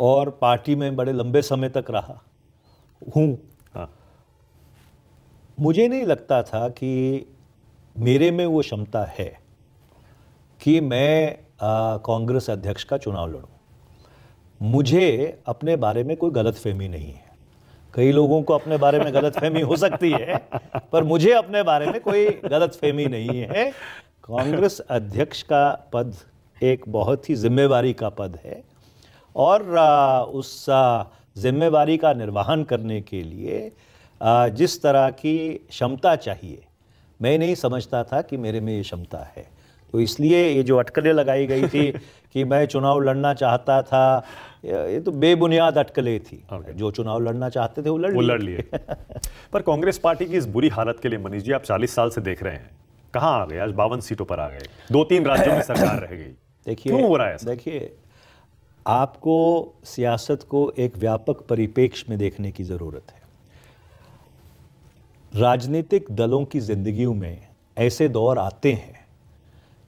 और पार्टी में बड़े लंबे समय तक रहा हूँ हाँ। मुझे नहीं लगता था कि मेरे में वो क्षमता है कि मैं कांग्रेस अध्यक्ष का चुनाव लड़ूं मुझे अपने बारे में कोई गलतफहमी नहीं है कई लोगों को अपने बारे में गलत फहमी हो सकती है पर मुझे अपने बारे में कोई गलत फहमी नहीं है कांग्रेस अध्यक्ष का पद एक बहुत ही जिम्मेवारी का पद है और उस जिम्मेवारी का निर्वहन करने के लिए जिस तरह की क्षमता चाहिए मैं नहीं समझता था कि मेरे में ये क्षमता है तो इसलिए ये जो अटकलें लगाई गई थी कि मैं चुनाव लड़ना चाहता था ये तो बेबुनियाद अटकलें थी okay. जो चुनाव लड़ना चाहते थे वो लड़ वो लड़ लिए पर कांग्रेस पार्टी की इस बुरी हालत के लिए मनीष जी आप चालीस साल से देख रहे हैं कहाँ आ गए आज बावन सीटों पर आ गए दो तीन राज्यों में सरकार रह गई देखिए क्यों हो रहा है देखिए आपको सियासत को एक व्यापक परिपेक्ष में देखने की ज़रूरत है राजनीतिक दलों की जिंदगियों में ऐसे दौर आते हैं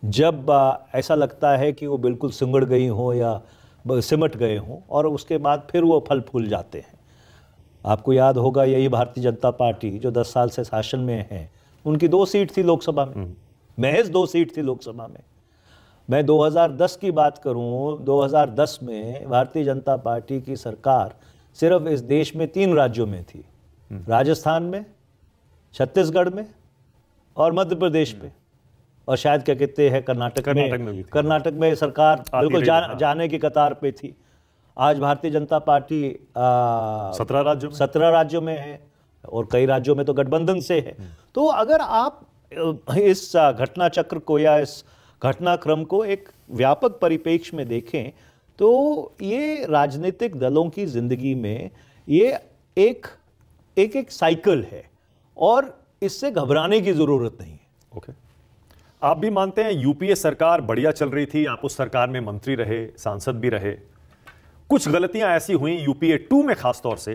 जब ऐसा लगता है कि वो बिल्कुल सिंगड़ गई हों या सिमट गए हों और उसके बाद फिर वो फल फूल जाते हैं आपको याद होगा यही भारतीय जनता पार्टी जो दस साल से शासन में है उनकी दो सीट थी लोकसभा में हम्म। महज दो सीट थी लोकसभा में मैं 2010 की बात करूं 2010 में भारतीय जनता पार्टी की सरकार सिर्फ इस देश में तीन राज्यों में थी हम्म। राजस्थान में छत्तीसगढ़ में और मध्य प्रदेश में और शायद क्या कहते हैं कर्नाटक में कर्नाटक में सरकार बिल्कुल हाँ। जाने की कतार पे थी आज भारतीय जनता पार्टी सत्रह राज्यों सत्रह राज्यों में है और कई राज्यों में तो गठबंधन से है हम्म। तो अगर आप इस घटना चक्र को या इस घटनाक्रम को एक व्यापक परिपेक्ष में देखें तो ये राजनीतिक दलों की जिंदगी में ये एक एक एक साइकिल है और इससे घबराने की ज़रूरत नहीं है ओके okay. आप भी मानते हैं यूपीए सरकार बढ़िया चल रही थी आप उस सरकार में मंत्री रहे सांसद भी रहे कुछ गलतियां ऐसी हुई यूपीए टू में खासतौर से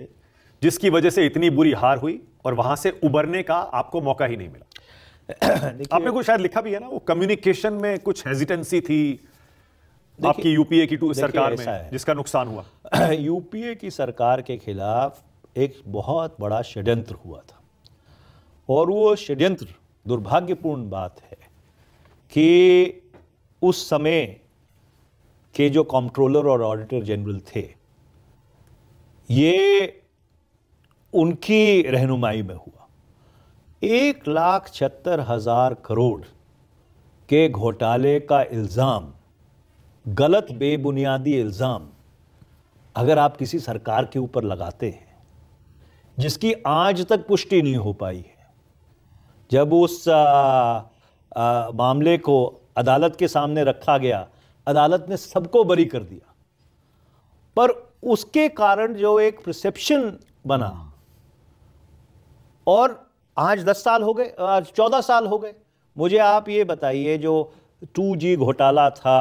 जिसकी वजह से इतनी बुरी हार हुई और वहां से उबरने का आपको मौका ही नहीं मिला आपने कुछ शायद लिखा भी है ना वो कम्युनिकेशन में कुछ हेजिटेंसी थी आपकी यूपीए की टू सरकार में जिसका नुकसान हुआ यूपीए की सरकार के खिलाफ एक बहुत बड़ा षड्यंत्र हुआ था और वो षड्यंत्र दुर्भाग्यपूर्ण बात है कि उस समय के जो कॉम्ट्रोलर और ऑडिटर जनरल थे ये उनकी रहनुमाई में हुआ एक लाख छहत्तर हज़ार करोड़ के घोटाले का इल्ज़ाम गलत बेबुनियादी इल्ज़ाम अगर आप किसी सरकार के ऊपर लगाते हैं जिसकी आज तक पुष्टि नहीं हो पाई है जब उस आ, आ, मामले को अदालत के सामने रखा गया अदालत ने सबको बरी कर दिया पर उसके कारण जो एक प्रसप्शन बना और आज दस साल हो गए आज चौदह साल हो गए मुझे आप ये बताइए जो टू जी घोटाला था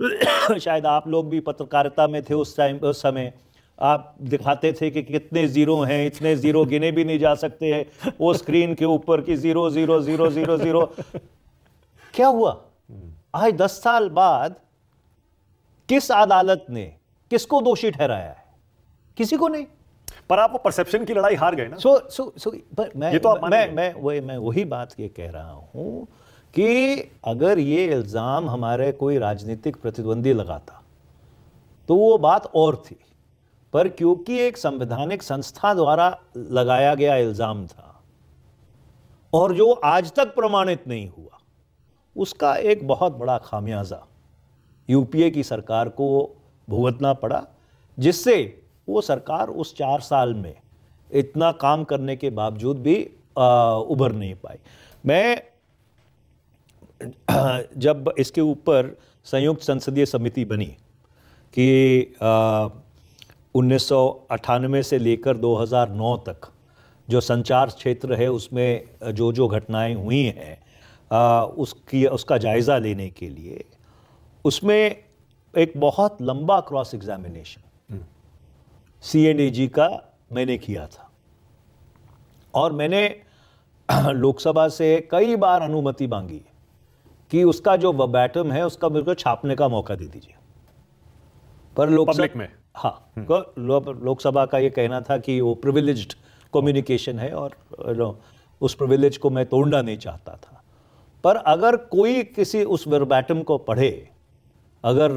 शायद आप लोग भी पत्रकारिता में थे उस टाइम उस समय आप दिखाते थे कि कितने ज़ीरो हैं इतने ज़ीरो गिने भी नहीं जा सकते हैं वो स्क्रीन के ऊपर की zero zero zero zero zero क्या हुआ आज दस साल बाद किस अदालत ने किसको दोषी ठहराया है किसी को नहीं पर आप वो परसेप्शन की लड़ाई हार गए ना सो सो सो मैं ये तो आप मैं मैं वही मैं वही बात ये कह रहा हूं कि अगर ये इल्ज़ाम हमारे कोई राजनीतिक प्रतिद्वंदी लगाता तो वो बात और थी पर क्योंकि एक संवैधानिक संस्था द्वारा लगाया गया इल्ज़ाम था और जो आज तक प्रमाणित नहीं हुआ उसका एक बहुत बड़ा खामियाजा यूपीए की सरकार को भुगतना पड़ा जिससे वो सरकार उस चार साल में इतना काम करने के बावजूद भी आ, उभर नहीं पाई मैं जब इसके ऊपर संयुक्त संसदीय समिति बनी कि आ, उन्नीस से लेकर 2009 तक जो संचार क्षेत्र है उसमें जो जो घटनाएं हुई हैं उसकी उसका जायज़ा लेने के लिए उसमें एक बहुत लंबा cross examination C and G का मैंने किया था और मैंने लोकसभा से कई बार अनुमति मांगी कि उसका जो बैटम है उसका मेरे को छापने का मौका दे दीजिए पर लोकसभा में हाँ लोकसभा का ये कहना था कि वो प्रिविलेज कम्युनिकेशन है और उस प्रिविलेज को मैं तोड़ना नहीं चाहता था पर अगर कोई किसी उस वर्बैटम को पढ़े अगर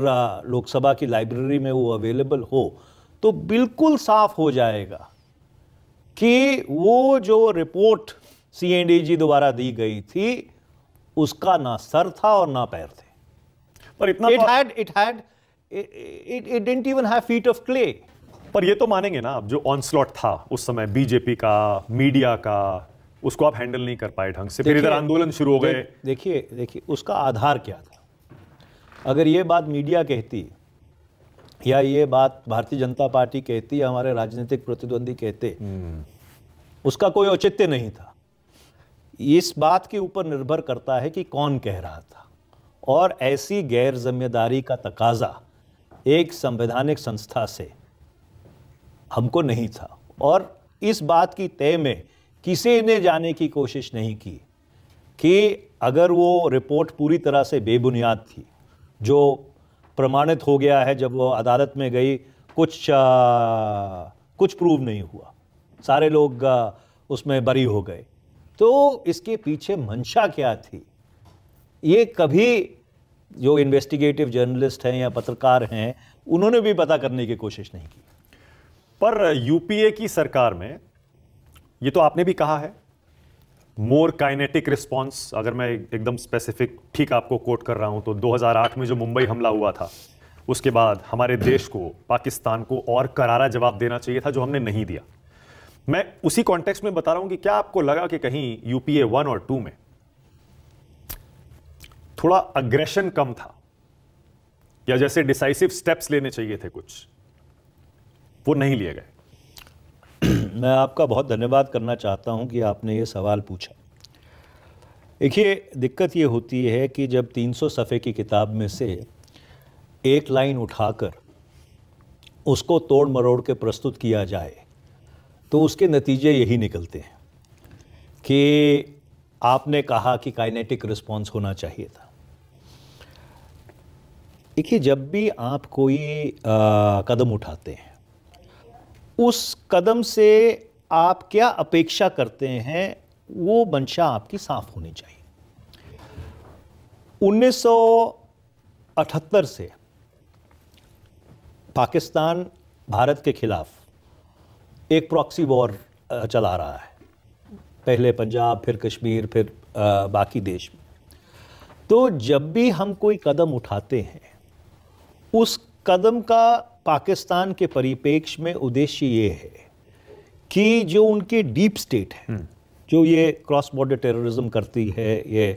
लोकसभा की लाइब्रेरी में वो अवेलेबल हो तो बिल्कुल साफ हो जाएगा कि वो जो रिपोर्ट सी जी द्वारा दी गई थी उसका ना सर था और ना पैर थे पर इतना it had it had it, it didn't even have feet of clay. पर ये तो मानेंगे ना आप जो ऑनस्लॉट था उस समय बीजेपी का मीडिया का उसको आप हैंडल नहीं कर पाए ढंग से फिर इधर आंदोलन शुरू हो गए देखिए देखिए उसका आधार क्या था अगर ये बात मीडिया कहती या ये बात भारतीय जनता पार्टी कहती या हमारे राजनीतिक प्रतिद्वंदी कहते हम्म। उसका कोई औचित्य नहीं था इस बात के ऊपर निर्भर करता है कि कौन कह रहा था और ऐसी गैर जिम्मेदारी का तकाजा एक संवैधानिक संस्था से हमको नहीं था और इस बात की तय में किसी ने जाने की कोशिश नहीं की कि अगर वो रिपोर्ट पूरी तरह से बेबुनियाद थी जो प्रमाणित हो गया है जब वो अदालत में गई कुछ आ, कुछ प्रूव नहीं हुआ सारे लोग आ, उसमें बरी हो गए तो इसके पीछे मंशा क्या थी ये कभी जो इन्वेस्टिगेटिव जर्नलिस्ट हैं या पत्रकार हैं उन्होंने भी पता करने की कोशिश नहीं की पर यूपीए की सरकार में ये तो आपने भी कहा है मोर काइनेटिक रिस्पॉन्स अगर मैं एकदम स्पेसिफिक ठीक आपको कोट कर रहा हूं तो 2008 में जो मुंबई हमला हुआ था उसके बाद हमारे देश को पाकिस्तान को और करारा जवाब देना चाहिए था जो हमने नहीं दिया मैं उसी कॉन्टेक्स्ट में बता रहा हूं कि क्या आपको लगा कि कहीं यूपीए वन और टू में थोड़ा अग्रेशन कम था या जैसे डिसाइसिव स्टेप्स लेने चाहिए थे कुछ वो नहीं लिए गए मैं आपका बहुत धन्यवाद करना चाहता हूं कि आपने ये सवाल पूछा देखिए दिक्कत ये होती है कि जब 300 सफ़े की किताब में से एक लाइन उठाकर उसको तोड़ मरोड़ के प्रस्तुत किया जाए तो उसके नतीजे यही निकलते हैं कि आपने कहा कि काइनेटिक रिस्पॉन्स होना चाहिए था देखिए जब भी आप कोई आ, कदम उठाते हैं उस कदम से आप क्या अपेक्षा करते हैं वो मंशा आपकी साफ होनी चाहिए 1978 से पाकिस्तान भारत के खिलाफ एक प्रॉक्सी वॉर चला रहा है पहले पंजाब फिर कश्मीर फिर बाकी देश में तो जब भी हम कोई कदम उठाते हैं उस कदम का पाकिस्तान के परिपेक्ष में उद्देश्य ये है कि जो उनके डीप स्टेट है हम्म। जो ये क्रॉस बॉर्डर टेररिज्म करती है ये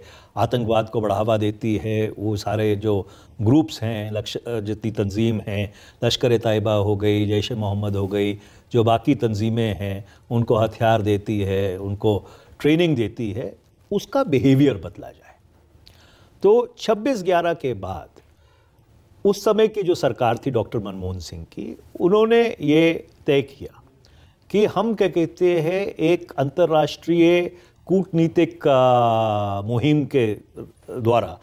आतंकवाद को बढ़ावा देती है वो सारे जो ग्रुप्स हैं लक्ष जितनी तंजीम हैं लश्कर तयबा हो गई जैश मोहम्मद हो गई जो बाकी तंजीमें हैं उनको हथियार देती है उनको ट्रेनिंग देती है उसका बिहेवियर बदला जाए तो छब्बीस ग्यारह के बाद उस समय की जो सरकार थी डॉक्टर मनमोहन सिंह की उन्होंने ये तय किया कि हम क्या कहते हैं एक अंतर्राष्ट्रीय कूटनीतिक मुहिम के द्वारा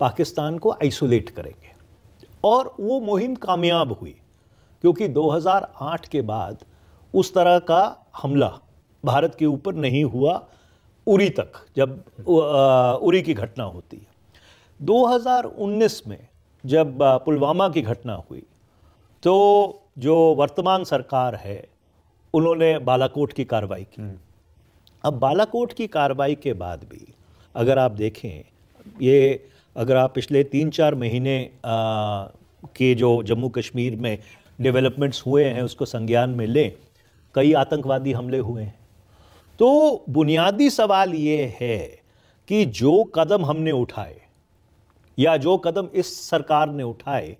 पाकिस्तान को आइसोलेट करेंगे और वो मुहिम कामयाब हुई क्योंकि 2008 के बाद उस तरह का हमला भारत के ऊपर नहीं हुआ उरी तक जब उरी की घटना होती है 2019 में जब पुलवामा की घटना हुई तो जो वर्तमान सरकार है उन्होंने बालाकोट की कार्रवाई की हम्म। अब बालाकोट की कार्रवाई के बाद भी अगर आप देखें ये अगर आप पिछले तीन चार महीने आ, के जो जम्मू कश्मीर में डेवलपमेंट्स हुए हैं उसको संज्ञान में लें कई आतंकवादी हमले हुए हैं तो बुनियादी सवाल ये है कि जो कदम हमने उठाए या जो कदम इस सरकार ने उठाए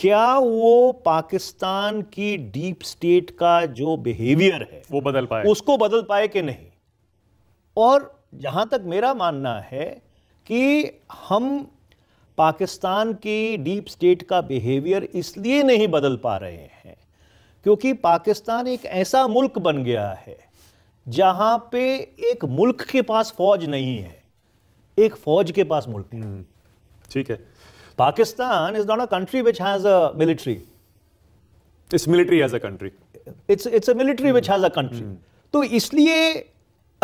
क्या वो पाकिस्तान की डीप स्टेट का जो बिहेवियर है वो बदल पाए उसको बदल पाए कि नहीं और जहां तक मेरा मानना है कि हम पाकिस्तान की डीप स्टेट का बिहेवियर इसलिए नहीं बदल पा रहे हैं क्योंकि पाकिस्तान एक ऐसा मुल्क बन गया है जहां पे एक मुल्क के पास फौज नहीं है एक फौज के पास मुल्क है हम्म। ठीक है Pakistan is not a country which has a military. It's military as a country. It's it's a military hmm. which has hmm. तो इसलिए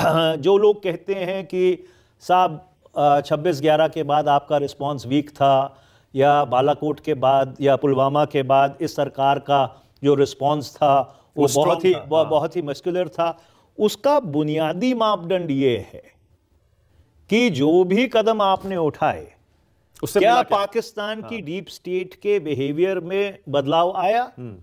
जो लोग कहते हैं कि साहब छब्बीस ग्यारह के बाद आपका रिस्पांस वीक था या बालाकोट के बाद या पुलवामा के बाद इस सरकार का जो रिस्पांस था वो बहुत ही हाँ। बहुत ही मस्कुलर था उसका बुनियादी मापदंड ये है कि जो भी कदम आपने उठाए उससे क्या पाकिस्तान की हाँ। डीप स्टेट के बिहेवियर में बदलाव आया हम्म।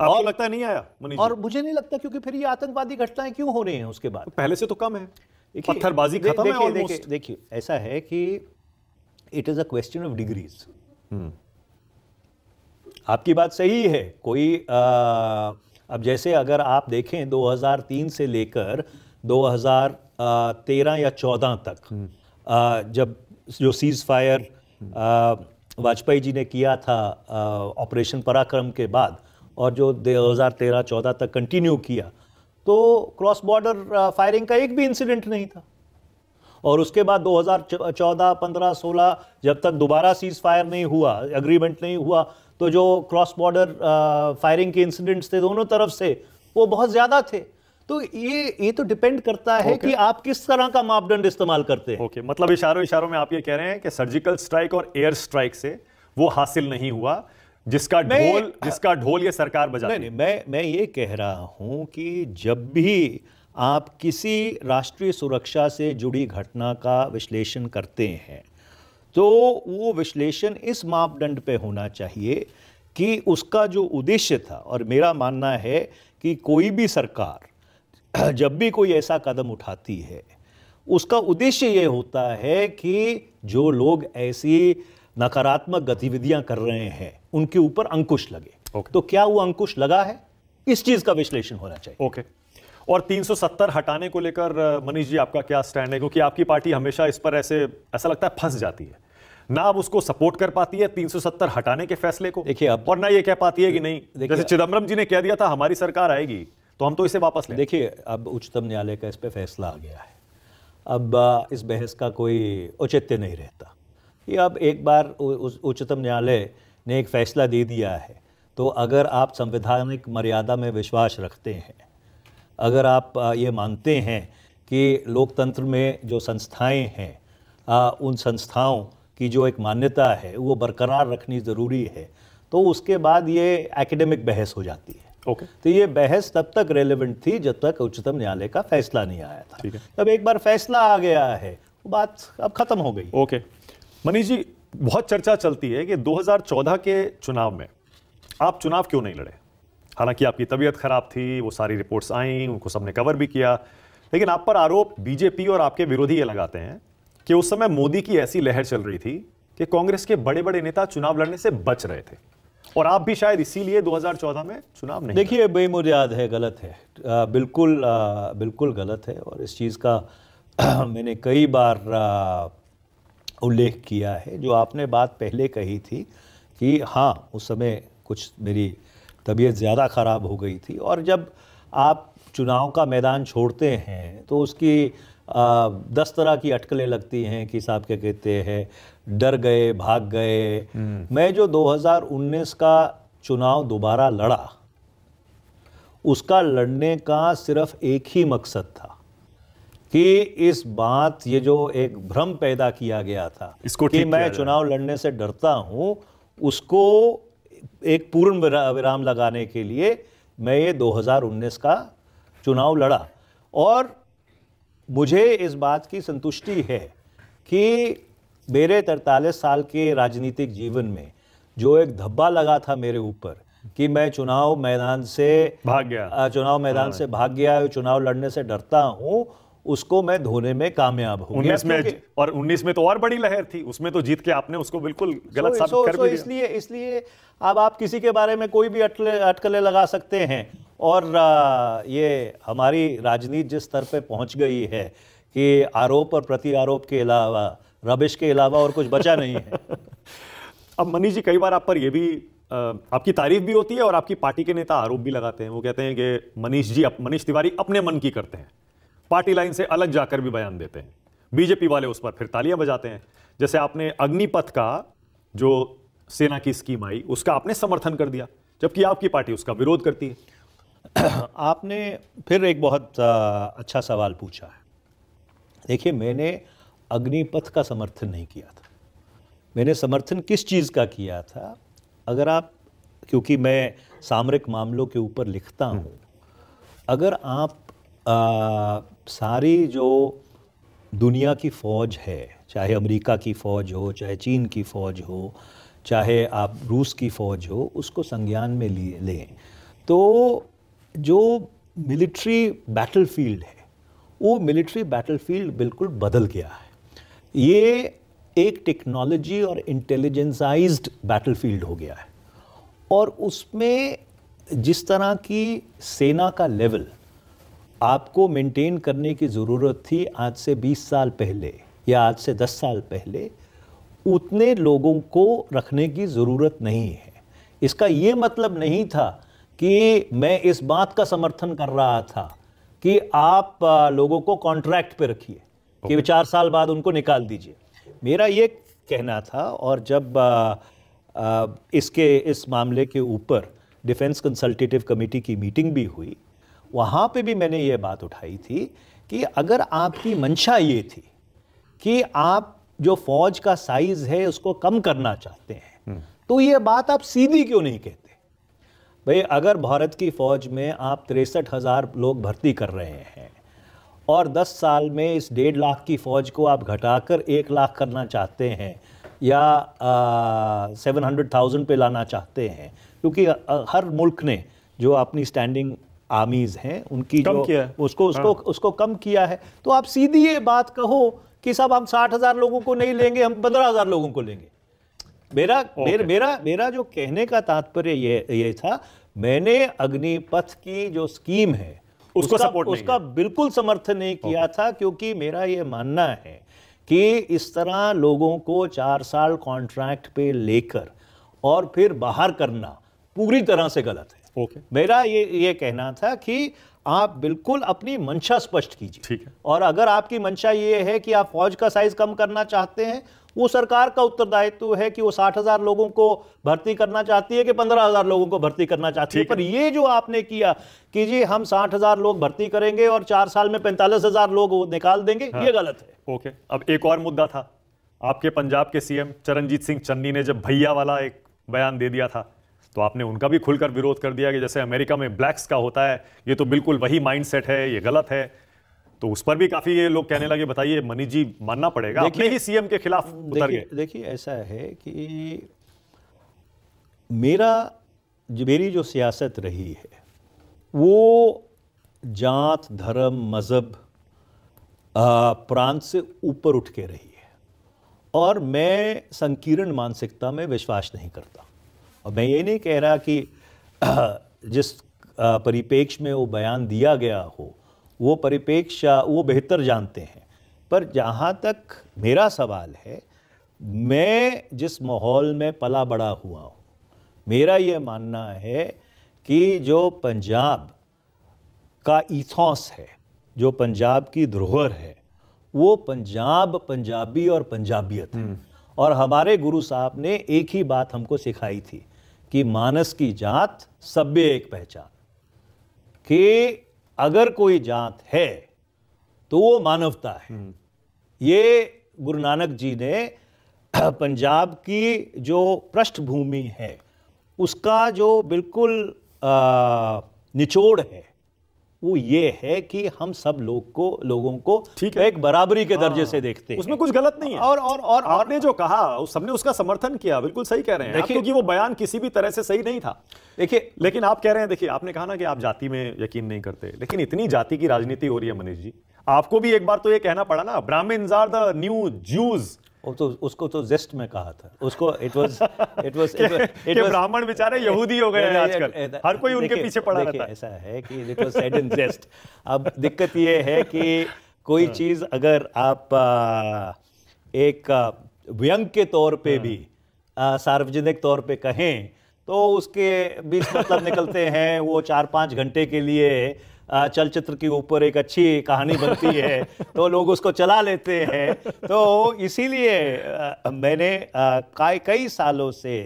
आपको और लगता नहीं आया और मुझे नहीं लगता क्योंकि फिर ये आतंकवादी घटनाएं क्यों हो रही हैं उसके बाद पहले से तो कम है पत्थरबाजी खत्म है देखिए ऐसा है कि it is a question of degrees आपकी बात सही है कोई आ, अब जैसे अगर आप देखें 2003 से लेकर 2013 या 14 तक आ, हम्म। जब जो सीज फायर वाजपेयी जी ने किया था ऑपरेशन पराक्रम के बाद और जो 2013-14 तक कंटिन्यू किया तो क्रॉस बॉर्डर फायरिंग का एक भी इंसिडेंट नहीं था और उसके बाद 2014, 15, 16 जब तक दोबारा सीज फायर नहीं हुआ एग्रीमेंट नहीं हुआ तो जो क्रॉस बॉर्डर फायरिंग के इंसिडेंट्स थे दोनों तरफ से वो बहुत ज़्यादा थे तो ये ये तो डिपेंड करता है okay. कि आप किस तरह का मापदंड इस्तेमाल करते हैं ओके okay. मतलब इशारों इशारों में आप ये कह रहे हैं कि सर्जिकल स्ट्राइक और एयर स्ट्राइक से वो हासिल नहीं हुआ जिसका ढोल हाँ। जिसका ढोल ये सरकार बजा नहीं, नहीं मैं मैं ये कह रहा हूं कि जब भी आप किसी राष्ट्रीय सुरक्षा से जुड़ी घटना का विश्लेषण करते हैं तो वो विश्लेषण इस मापदंड पे होना चाहिए कि उसका जो उद्देश्य था और मेरा मानना है कि कोई भी सरकार जब भी कोई ऐसा कदम उठाती है उसका उद्देश्य ये होता है कि जो लोग ऐसी नकारात्मक गतिविधियां कर रहे हैं उनके ऊपर अंकुश लगे okay. तो क्या वो अंकुश लगा है इस चीज का विश्लेषण होना चाहिए ओके okay. और 370 हटाने को लेकर मनीष जी आपका क्या स्टैंड है क्योंकि आपकी पार्टी हमेशा इस पर ऐसे ऐसा लगता है फंस जाती है ना अब उसको सपोर्ट कर पाती है 370 हटाने के फैसले को देखिए अब और ना ये कह पाती है कि नहीं जैसे चिदम्बरम जी ने कह दिया था हमारी सरकार आएगी तो हम तो इसे वापस लें देखिए अब उच्चतम न्यायालय का इस पर फैसला आ गया है अब इस बहस का कोई औचित्य नहीं रहता कि अब एक बार उच्चतम न्यायालय ने एक फैसला दे दिया है तो अगर आप संवैधानिक मर्यादा में विश्वास रखते हैं अगर आप ये मानते हैं कि लोकतंत्र में जो संस्थाएं हैं आ, उन संस्थाओं की जो एक मान्यता है वो बरकरार रखनी ज़रूरी है तो उसके बाद ये एकेडमिक बहस हो जाती है ओके तो ये बहस तब तक रेलिवेंट थी जब तक उच्चतम न्यायालय का फैसला नहीं आया था जब एक बार फैसला आ गया है वो बात अब खत्म हो गई ओके मनीष जी बहुत चर्चा चलती है कि 2014 के चुनाव में आप चुनाव क्यों नहीं लड़े हालांकि आपकी तबीयत खराब थी वो सारी रिपोर्ट्स आई उनको सबने कवर भी किया लेकिन आप पर आरोप बीजेपी और आपके विरोधी ये लगाते हैं कि उस समय मोदी की ऐसी लहर चल रही थी कि कांग्रेस के बड़े बड़े नेता चुनाव लड़ने से बच रहे थे और आप भी शायद इसीलिए 2014 में चुनाव नहीं देखिए भाई याद है गलत है आ, बिल्कुल आ, बिल्कुल गलत है और इस चीज़ का मैंने कई बार उल्लेख किया है जो आपने बात पहले कही थी कि हाँ उस समय कुछ मेरी तबीयत ज़्यादा ख़राब हो गई थी और जब आप चुनाव का मैदान छोड़ते हैं तो उसकी आ, दस तरह की अटकलें लगती हैं कि साहब क्या कहते हैं डर गए भाग गए हम्म। मैं जो 2019 का चुनाव दोबारा लड़ा उसका लड़ने का सिर्फ एक ही मकसद था कि इस बात ये जो एक भ्रम पैदा किया गया था इसको कि मैं चुनाव लड़ने से डरता हूँ उसको एक पूर्ण विराम लगाने के लिए मैं ये 2019 का चुनाव लड़ा और मुझे इस बात की संतुष्टि है कि मेरे तैतालीस साल के राजनीतिक जीवन में जो एक धब्बा लगा था मेरे ऊपर कि मैं चुनाव मैदान से भाग गया चुनाव मैदान हाँ। से भाग गया चुनाव लड़ने से डरता हूँ उसको मैं धोने में कामयाब हूँ उन्नीस में और उन्नीस में तो और बड़ी लहर थी उसमें तो जीत के आपने उसको बिल्कुल गलत साबित कर दिया इसलिए इसलिए अब आप किसी के बारे में कोई भी अटले अटकले लगा सकते हैं और ये हमारी राजनीति जिस स्तर पे पहुंच गई है कि आरोप और प्रति आरोप के अलावा रबिश के अलावा और कुछ बचा नहीं है अब मनीष जी कई बार आप पर यह भी आपकी तारीफ भी होती है और आपकी पार्टी के नेता आरोप भी लगाते हैं वो कहते हैं कि मनीष जी मनीष तिवारी अपने मन की करते हैं पार्टी लाइन से अलग जाकर भी बयान देते हैं बीजेपी वाले उस पर फिर तालियां बजाते हैं जैसे आपने अग्निपथ का जो सेना की स्कीम आई उसका आपने समर्थन कर दिया जबकि आपकी पार्टी उसका विरोध करती है आपने फिर एक बहुत अच्छा सवाल पूछा है देखिए मैंने अग्निपथ का समर्थन नहीं किया था मैंने समर्थन किस चीज़ का किया था अगर आप क्योंकि मैं सामरिक मामलों के ऊपर लिखता हूँ अगर आप आ, सारी जो दुनिया की फ़ौज है चाहे अमेरिका की फ़ौज हो चाहे चीन की फ़ौज हो चाहे आप रूस की फ़ौज हो उसको संज्ञान में लिए लें तो जो मिलिट्री बैटलफील्ड है वो मिलिट्री बैटलफील्ड बिल्कुल बदल गया है ये एक टेक्नोलॉजी और इंटेलिजेंसाइज्ड बैटलफील्ड हो गया है और उसमें जिस तरह की सेना का लेवल आपको मेंटेन करने की ज़रूरत थी आज से 20 साल पहले या आज से 10 साल पहले उतने लोगों को रखने की ज़रूरत नहीं है इसका ये मतलब नहीं था कि मैं इस बात का समर्थन कर रहा था कि आप लोगों को कॉन्ट्रैक्ट पे रखिए कि चार साल बाद उनको निकाल दीजिए मेरा ये कहना था और जब आ, आ, इसके इस मामले के ऊपर डिफेंस कंसल्टेटिव कमेटी की मीटिंग भी हुई वहाँ पे भी मैंने ये बात उठाई थी कि अगर आपकी मंशा ये थी कि आप जो फौज का साइज है उसको कम करना चाहते हैं हम्म। तो ये बात आप सीधी क्यों नहीं कहते भाई अगर भारत की फौज में आप तिरसठ हज़ार लोग भर्ती कर रहे हैं और 10 साल में इस डेढ़ लाख की फ़ौज को आप घटाकर एक लाख करना चाहते हैं या सेवन हंड्रेड थाउजेंड पे लाना चाहते हैं क्योंकि हर मुल्क ने जो अपनी स्टैंडिंग आर्मीज़ हैं उनकी जो किया है। उसको उसको हाँ। उसको कम किया है तो आप सीधी ये बात कहो कि सब हम साठ हज़ार लोगों को नहीं लेंगे हम पंद्रह हज़ार लोगों को लेंगे मेरा मेर, मेरा मेरा जो कहने का तात्पर्य ये ये था मैंने अग्निपथ की जो स्कीम है उसको सपोर्ट उसका बिल्कुल समर्थन नहीं किया था क्योंकि मेरा ये मानना है कि इस तरह लोगों को चार साल कॉन्ट्रैक्ट पे लेकर और फिर बाहर करना पूरी तरह से गलत है ओके मेरा ये ये कहना था कि आप बिल्कुल अपनी मंशा स्पष्ट कीजिए ठीक है और अगर आपकी मंशा ये है कि आप फौज का साइज कम करना चाहते हैं वो सरकार का उत्तरदायित्व है कि वो साठ हजार लोगों को भर्ती करना चाहती है कि पंद्रह हजार लोगों को भर्ती करना चाहती है पर ये जो आपने किया कि जी हम साठ हजार लोग भर्ती करेंगे और चार साल में पैंतालीस हजार लोग निकाल देंगे हाँ। ये गलत है ओके अब एक और मुद्दा था आपके पंजाब के सीएम चरणजीत सिंह चन्नी ने जब भैया वाला एक बयान दे दिया था तो आपने उनका भी खुलकर विरोध कर दिया कि जैसे अमेरिका में ब्लैक्स का होता है ये तो बिल्कुल वही माइंडसेट है ये गलत है तो उस पर भी काफी ये लोग कहने लगे बताइए मनीष जी मानना पड़ेगा अपने ही सीएम के खिलाफ उतर गए देखिए ऐसा है कि मेरा जो मेरी जो सियासत रही है वो जात धर्म मज़हब प्रांत से ऊपर उठ के रही है और मैं संकीर्ण मानसिकता में विश्वास नहीं करता और मैं ये नहीं कह रहा कि जिस परिपेक्ष में वो बयान दिया गया हो वो परिपेक्ष वो बेहतर जानते हैं पर जहाँ तक मेरा सवाल है मैं जिस माहौल में पला बड़ा हुआ हूँ मेरा ये मानना है कि जो पंजाब का इथॉस है जो पंजाब की धरोहर है वो पंजाब पंजाबी और पंजाबियत है हम्म। और हमारे गुरु साहब ने एक ही बात हमको सिखाई थी कि मानस की जात सभ्य एक पहचान कि अगर कोई जात है तो वो मानवता है हम्म। ये गुरु नानक जी ने पंजाब की जो पृष्ठभूमि है उसका जो बिल्कुल आ, निचोड़ है वो ये है कि हम सब लोग को लोगों को ठीक है एक बराबरी के दर्जे हाँ। से देखते हैं उसमें कुछ गलत नहीं है और और और आपने जो कहा उस सबने उसका समर्थन किया बिल्कुल सही कह रहे हैं देखिए क्योंकि वो बयान किसी भी तरह से सही नहीं था देखिए लेकिन आप कह रहे हैं देखिए आपने कहा ना कि आप जाति में यकीन नहीं करते लेकिन इतनी जाति की राजनीति हो रही है मनीष जी आपको भी एक बार तो ये कहना पड़ा ना ब्राह्मण आर द न्यू ज्यूज़ वो तो उसको तो जेस्ट में कहा था उसको it was it was it was Brahmin बेचारे यहूदी हो गए आजकल हर कोई उनके पीछे पड़ा रहता है ऐसा है कि it was said in jest अब दिक्कत ये है कि कोई हाँ। चीज़ अगर आप एक व्यंग के तौर पे हाँ। भी सार्वजनिक तौर पे कहें तो उसके बीच मतलब निकलते हैं वो चार पांच घंटे के लिए चलचित्र के ऊपर एक अच्छी कहानी बनती है तो लोग उसको चला लेते हैं तो इसीलिए मैंने कई सालों से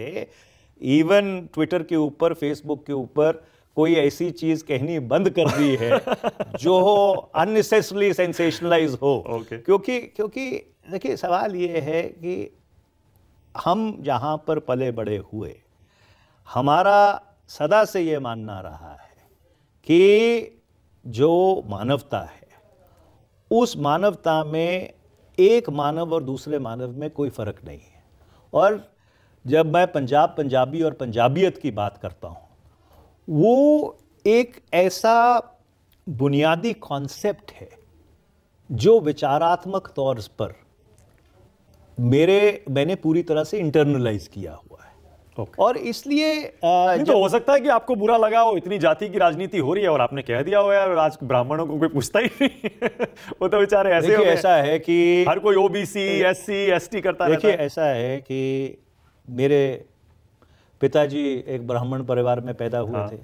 इवन ट्विटर के ऊपर फेसबुक के ऊपर कोई ऐसी चीज कहनी बंद कर दी है जो हो अननेसेसरली सेंसेशनलाइज हो okay. क्योंकि क्योंकि देखिए सवाल ये है कि हम जहाँ पर पले बड़े हुए हमारा सदा से ये मानना रहा है कि जो मानवता है उस मानवता में एक मानव और दूसरे मानव में कोई फ़र्क नहीं है और जब मैं पंजाब पंजाबी और पंजाबियत की बात करता हूँ वो एक ऐसा बुनियादी कॉन्सेप्ट है जो विचारात्मक तौर पर मेरे मैंने पूरी तरह से इंटरनलाइज किया हुआ okay. और इसलिए तो हो सकता है कि आपको बुरा लगा हो इतनी जाति की राजनीति हो रही है और आपने कह दिया हो यार आज ब्राह्मणों को कोई पूछता ही नहीं वो तो बेचारे ऐसे हो ऐसा है कि हर कोई ओबीसी एससी एसटी करता देखिए ऐसा है कि मेरे पिताजी एक ब्राह्मण परिवार में पैदा हुए हाँ। थे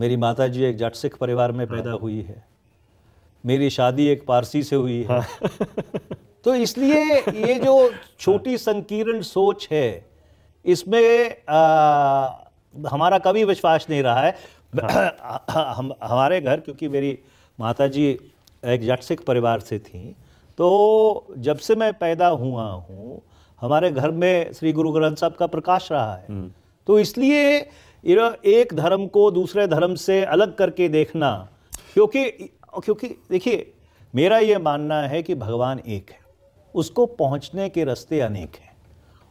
मेरी जी एक जट सिख परिवार में पैदा हाँ। हुई है मेरी शादी एक पारसी से हुई है हाँ। तो इसलिए ये जो छोटी संकीर्ण सोच है इसमें आ, हमारा कभी विश्वास नहीं रहा है हाँ। हम हमारे घर क्योंकि मेरी माता जी एक जट सिख परिवार से थी तो जब से मैं पैदा हुआ हूँ हमारे घर में श्री गुरु ग्रंथ साहब का प्रकाश रहा है हम्म। तो इसलिए एक धर्म को दूसरे धर्म से अलग करके देखना क्योंकि क्योंकि देखिए मेरा ये मानना है कि भगवान एक है उसको पहुँचने के रास्ते अनेक हैं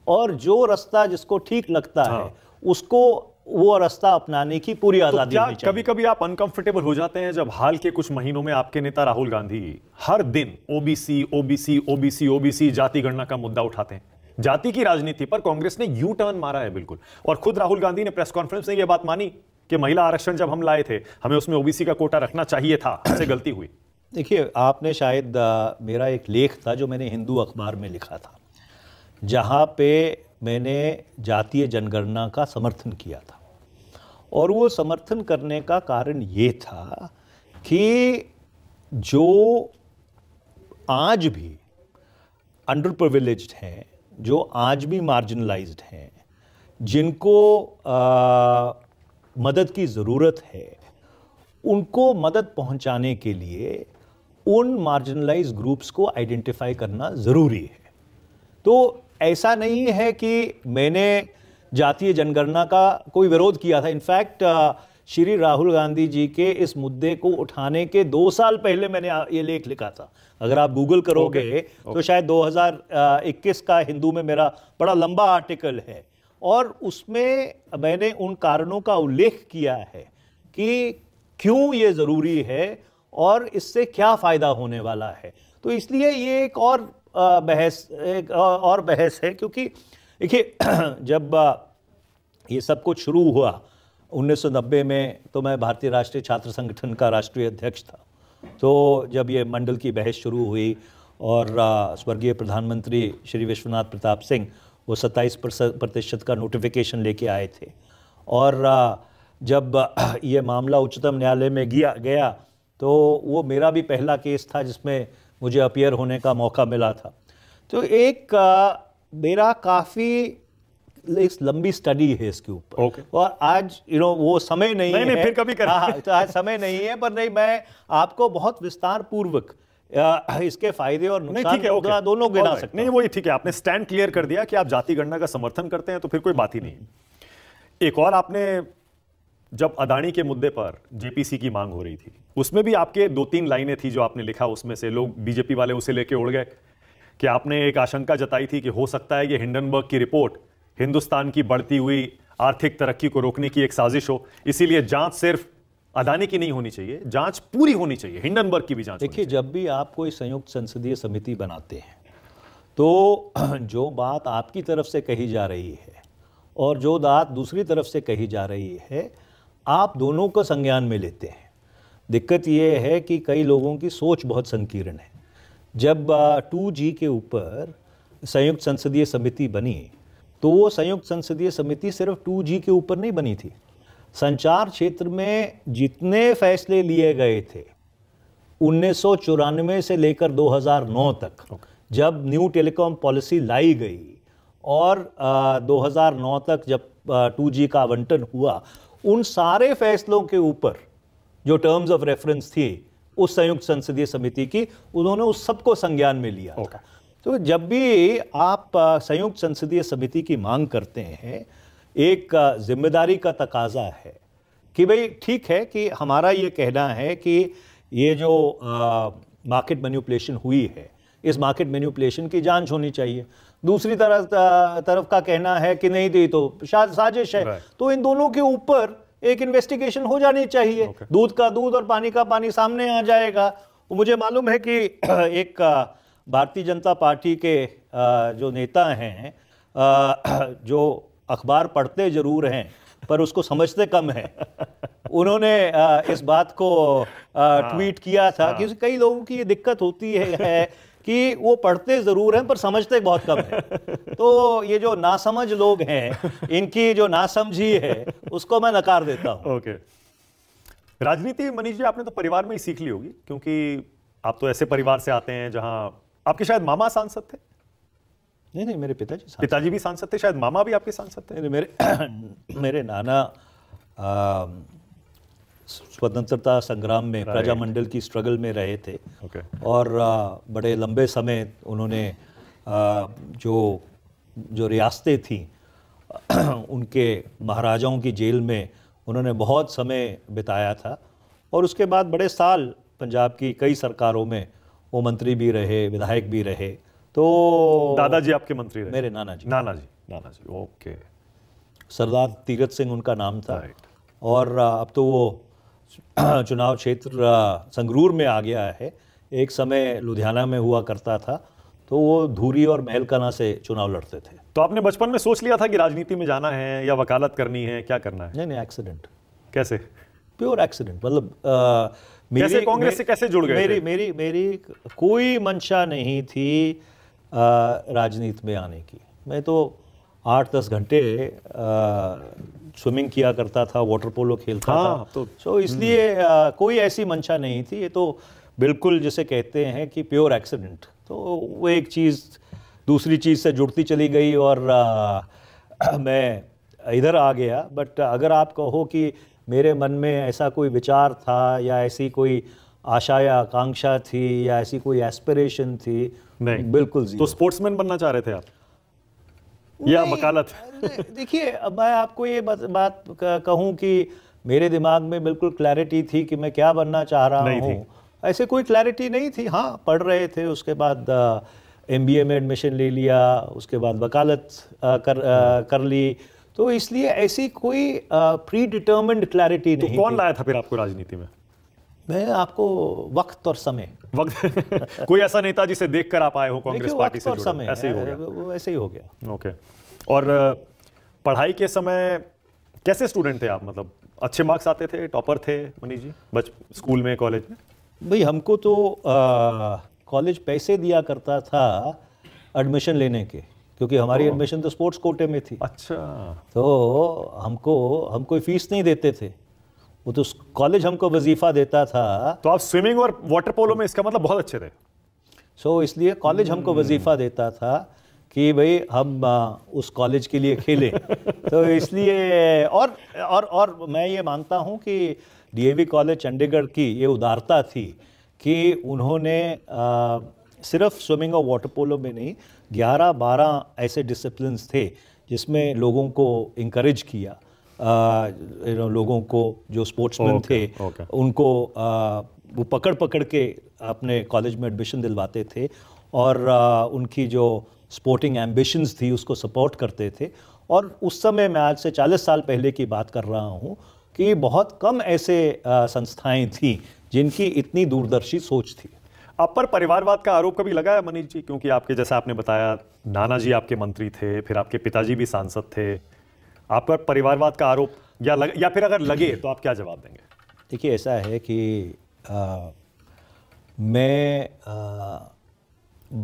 और जो रास्ता जिसको ठीक लगता है हाँ। उसको वो रास्ता अपनाने की पूरी आजादी तो कभी कभी आप अनकंफर्टेबल हो जाते हैं जब हाल के कुछ महीनों में आपके नेता राहुल गांधी हर दिन ओबीसी ओबीसी ओबीसी ओबीसी जाति गणना का मुद्दा उठाते हैं जाति की राजनीति पर कांग्रेस ने यू टर्न मारा है बिल्कुल और खुद राहुल गांधी ने प्रेस कॉन्फ्रेंस में यह बात मानी कि महिला आरक्षण जब हम लाए थे हमें उसमें ओबीसी का कोटा रखना चाहिए था हमसे गलती हुई देखिए आपने शायद मेरा एक लेख था जो मैंने हिंदू अखबार में लिखा था जहाँ पे मैंने जातीय जनगणना का समर्थन किया था और वो समर्थन करने का कारण ये था कि जो आज भी अंडर प्रविलेज हैं जो आज भी मार्जिनलाइज्ड हैं जिनको आ, मदद की ज़रूरत है उनको मदद पहुंचाने के लिए उन मार्जिनलाइज ग्रुप्स को आइडेंटिफाई करना ज़रूरी है तो ऐसा नहीं है कि मैंने जातीय जनगणना का कोई विरोध किया था इनफैक्ट uh, श्री राहुल गांधी जी के इस मुद्दे को उठाने के दो साल पहले मैंने uh, ये लेख लिखा था अगर आप गूगल करोगे okay, okay. तो शायद 2021 का हिंदू में मेरा बड़ा लंबा आर्टिकल है और उसमें मैंने उन कारणों का उल्लेख किया है कि क्यों ये ज़रूरी है और इससे क्या फ़ायदा होने वाला है तो इसलिए ये एक और बहस एक और बहस है क्योंकि देखिए जब ये सब कुछ शुरू हुआ 1990 में तो मैं भारतीय राष्ट्रीय छात्र संगठन का राष्ट्रीय अध्यक्ष था तो जब ये मंडल की बहस शुरू हुई और स्वर्गीय प्रधानमंत्री श्री विश्वनाथ प्रताप सिंह वो 27 प्रतिशत का नोटिफिकेशन लेके आए थे और जब ये मामला उच्चतम न्यायालय में गया गया तो वो मेरा भी पहला केस था जिसमें मुझे अपियर होने का मौका मिला था तो एक आ, मेरा काफ़ी एक लंबी स्टडी है इसके ऊपर okay. और आज यू नो वो समय नहीं, नहीं है नहीं, फिर कभी कर हाँ, हाँ, तो आज समय नहीं है पर नहीं मैं आपको बहुत विस्तार पूर्वक इसके फायदे और नुकसान है, okay. दोनों गिना सकते नहीं वो ठीक है आपने स्टैंड क्लियर कर दिया कि आप जाति गणना का समर्थन करते हैं तो फिर कोई बात ही नहीं एक और आपने जब अदानी के मुद्दे पर जेपीसी की मांग हो रही थी उसमें भी आपके दो तीन लाइनें थी जो आपने लिखा उसमें से लोग बीजेपी वाले उसे लेके उड़ गए कि आपने एक आशंका जताई थी कि हो सकता है कि हिंडनबर्ग की रिपोर्ट हिंदुस्तान की बढ़ती हुई आर्थिक तरक्की को रोकने की एक साजिश हो इसीलिए जांच सिर्फ अदानी की नहीं होनी चाहिए जांच पूरी होनी चाहिए हिंडनबर्ग की भी जांच देखिए जब भी आप कोई संयुक्त संसदीय समिति बनाते हैं तो जो बात आपकी तरफ से कही जा रही है और जो बात दूसरी तरफ से कही जा रही है आप दोनों को संज्ञान में लेते हैं दिक्कत ये है कि कई लोगों की सोच बहुत संकीर्ण है जब टू जी के ऊपर संयुक्त संसदीय समिति बनी तो वो संयुक्त संसदीय समिति सिर्फ टू जी के ऊपर नहीं बनी थी संचार क्षेत्र में जितने फैसले लिए गए थे उन्नीस से लेकर 2009 तक जब न्यू टेलीकॉम पॉलिसी लाई गई और आ, 2009 तक जब टू जी का आवंटन हुआ उन सारे फैसलों के ऊपर जो टर्म्स ऑफ रेफरेंस थी उस संयुक्त संसदीय समिति की उन्होंने उस सबको संज्ञान में लिया okay. तो जब भी आप संयुक्त संसदीय समिति की मांग करते हैं एक जिम्मेदारी का तकाजा है कि भाई ठीक है कि हमारा ये कहना है कि ये जो मार्केट मैन्यूपलेशन हुई है इस मार्केट मैन्यूपलेशन की जांच होनी चाहिए दूसरी तरफ तरफ का कहना है कि नहीं दी तो शायद साजिश है तो इन दोनों के ऊपर एक इन्वेस्टिगेशन हो जानी चाहिए okay. दूध का दूध और पानी का पानी सामने आ जाएगा तो मुझे मालूम है कि एक भारतीय जनता पार्टी के जो नेता हैं जो अखबार पढ़ते जरूर हैं पर उसको समझते कम हैं उन्होंने इस बात को ट्वीट हाँ। किया था कि हाँ। कई लोगों की ये दिक्कत होती है कि वो पढ़ते ज़रूर हैं पर समझते बहुत कम हैं तो ये जो नासमझ लोग हैं इनकी जो नासमझी है उसको मैं नकार देता हूँ ओके राजनीति मनीष जी आपने तो परिवार में ही सीख ली होगी क्योंकि आप तो ऐसे परिवार से आते हैं जहाँ आपके शायद मामा सांसद थे नहीं नहीं मेरे पिताजी पिताजी भी सांसद थे शायद मामा भी आपके सांसद थे मेरे मेरे नाना आ, स्वतंत्रता संग्राम में प्रजा मंडल की स्ट्रगल में रहे थे okay. और आ, बड़े लंबे समय उन्होंने आ, जो जो रियासतें थीं उनके महाराजाओं की जेल में उन्होंने बहुत समय बिताया था और उसके बाद बड़े साल पंजाब की कई सरकारों में वो मंत्री भी रहे विधायक भी रहे तो दादाजी आपके मंत्री रहे मेरे नाना जी नाना जी नाना जी ओके सरदार तीरथ सिंह उनका नाम था और अब तो वो चुनाव क्षेत्र संगरूर में आ गया है एक समय लुधियाना में हुआ करता था तो वो धूरी और महलकाना से चुनाव लड़ते थे तो आपने बचपन में सोच लिया था कि राजनीति में जाना है या वकालत करनी है क्या करना है नहीं नहीं एक्सीडेंट कैसे प्योर एक्सीडेंट मतलब मेरी कांग्रेस से कैसे जुड़ गए मेरी मेरी मेरी कोई मंशा नहीं थी राजनीति में आने की मैं तो आठ दस घंटे स्विमिंग किया करता था वाटर पोलो खेलता हाँ, था तो सो इसलिए हम्म। कोई ऐसी मंशा नहीं थी ये तो बिल्कुल जैसे कहते हैं कि प्योर एक्सीडेंट तो वो एक चीज़ दूसरी चीज़ से जुड़ती चली गई और आ, मैं इधर आ गया बट अगर आप कहो कि मेरे मन में ऐसा कोई विचार था या ऐसी कोई आशा या आकांक्षा थी या ऐसी कोई एस्पिरेशन थी नहीं बिल्कुल तो स्पोर्ट्समैन बनना चाह रहे थे आप या वकालत देखिए अब मैं आपको ये बात, बात कहूँ कि मेरे दिमाग में बिल्कुल क्लैरिटी थी कि मैं क्या बनना चाह रहा हूँ ऐसे कोई क्लैरिटी नहीं थी हाँ पढ़ रहे थे उसके बाद एम बी ए में एडमिशन ले लिया उसके बाद वकालत आ, कर आ, कर ली तो इसलिए ऐसी कोई प्री डिटर्मेंड क्लैरिटी नहीं कौन लाया था फिर आपको राजनीति में मैं आपको वक्त और समय वक्त कोई ऐसा नेता जिसे देखकर आप आए हो कांग्रेस पार्टी से समय ऐसे ही हो गया ऐसे ही हो गया ओके और पढ़ाई के समय कैसे स्टूडेंट थे आप मतलब अच्छे मार्क्स आते थे टॉपर थे मनीष जी हम्म। बच स्कूल में कॉलेज में भाई हमको तो कॉलेज पैसे दिया करता था एडमिशन लेने के क्योंकि हमारी एडमिशन तो स्पोर्ट्स कोटे में थी अच्छा तो हमको हम कोई फीस नहीं देते थे वो तो कॉलेज हमको वजीफा देता था तो आप स्विमिंग और वाटर पोलो में इसका मतलब बहुत अच्छे थे सो so, इसलिए कॉलेज हमको hmm. वजीफा देता था कि भाई हम उस कॉलेज के लिए खेलें तो इसलिए और और और मैं ये मानता हूँ कि डीएवी कॉलेज चंडीगढ़ की ये उदारता थी कि उन्होंने आ, सिर्फ स्विमिंग और वाटर पोलो में नहीं 11-12 ऐसे डिसिप्लिन थे जिसमें लोगों को इंकरेज किया आ, लोगों को जो स्पोर्ट्समैन थे उनको वो पकड़ पकड़ के अपने कॉलेज में एडमिशन दिलवाते थे और उनकी जो स्पोर्टिंग एम्बिशंस थी उसको सपोर्ट करते थे और उस समय मैं आज से 40 साल पहले की बात कर रहा हूँ कि बहुत कम ऐसे संस्थाएं थीं जिनकी इतनी दूरदर्शी सोच थी आप पर परिवारवाद का आरोप कभी लगाया मनीष जी क्योंकि आपके जैसा आपने बताया नाना जी आपके मंत्री थे फिर आपके पिताजी भी सांसद थे आप पर परिवारवाद का आरोप या लग, या फिर अगर लगे तो आप क्या जवाब देंगे देखिए ऐसा है कि आ, मैं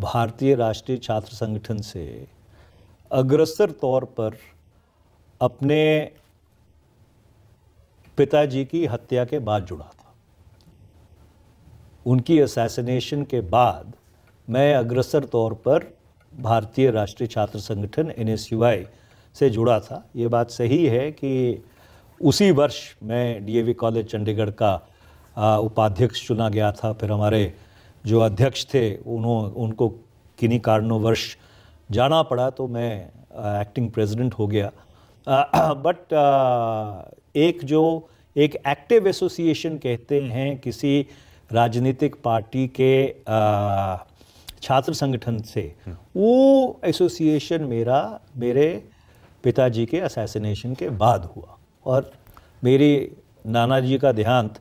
भारतीय राष्ट्रीय छात्र संगठन से अग्रसर तौर पर अपने पिताजी की हत्या के बाद जुड़ा था उनकी असैसिनेशन के बाद मैं अग्रसर तौर पर भारतीय राष्ट्रीय छात्र संगठन एन एस यू आई से जुड़ा था ये बात सही है कि उसी वर्ष मैं डीएवी कॉलेज चंडीगढ़ का उपाध्यक्ष चुना गया था फिर हमारे जो अध्यक्ष थे उन्हों उनको किन्हीं कारणों वर्ष जाना पड़ा तो मैं एक्टिंग प्रेसिडेंट हो गया आ, बट आ, एक जो एक एक्टिव एसोसिएशन कहते हैं किसी राजनीतिक पार्टी के छात्र संगठन से वो एसोसिएशन मेरा मेरे पिताजी के असैसिनेशन के बाद हुआ और मेरी नाना जी का देहांत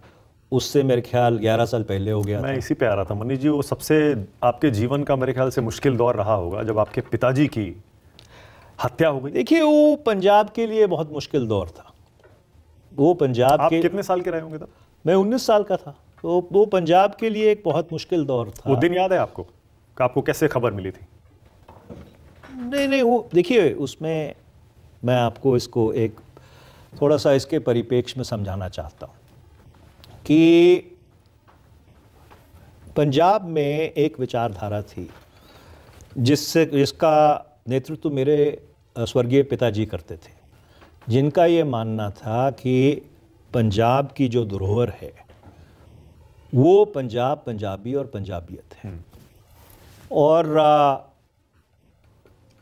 उससे मेरे ख्याल 11 साल पहले हो गया मैं इसी पे आ रहा था मनीष जी वो सबसे आपके जीवन का मेरे ख्याल से मुश्किल दौर रहा होगा जब आपके पिताजी की हत्या हो गई देखिए वो पंजाब के लिए बहुत मुश्किल दौर था वो पंजाब आप के कितने साल के रहे होंगे तब मैं उन्नीस साल का था तो वो पंजाब के लिए एक बहुत मुश्किल दौर था वो दिन याद है आपको आपको कैसे खबर मिली थी नहीं नहीं वो देखिए उसमें मैं आपको इसको एक थोड़ा सा इसके परिपेक्ष में समझाना चाहता हूँ कि पंजाब में एक विचारधारा थी जिससे जिसका नेतृत्व मेरे स्वर्गीय पिताजी करते थे जिनका ये मानना था कि पंजाब की जो धरोहर है वो पंजाब पंजाबी और पंजाबियत है हम्म। और आ,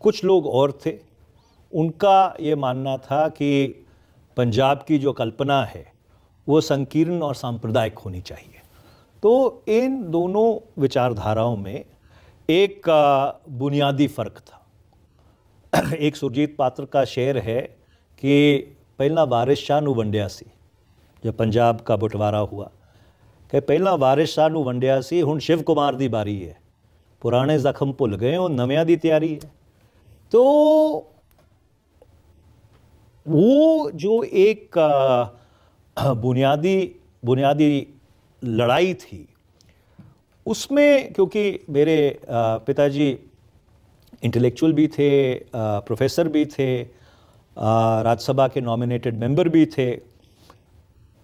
कुछ लोग और थे उनका ये मानना था कि पंजाब की जो कल्पना है वो संकीर्ण और सांप्रदायिक होनी चाहिए तो इन दोनों विचारधाराओं में एक बुनियादी फ़र्क था एक सुरजीत पात्र का शेर है कि पहला वारिस शाह नु वंडिया सी जब पंजाब का बंटवारा हुआ कि पहला वारिस शाह नु ਵੰਡਿਆ सी हूँ शिव कुमार ਦੀ बारी है पुराने जख्म भुल गए और ਨਵਿਆਂ की तैयारी है तो वो जो एक बुनियादी बुनियादी लड़ाई थी उसमें क्योंकि मेरे पिताजी इंटेलेक्चुअल भी थे प्रोफेसर भी थे राज्यसभा के नॉमिनेटेड मेंबर भी थे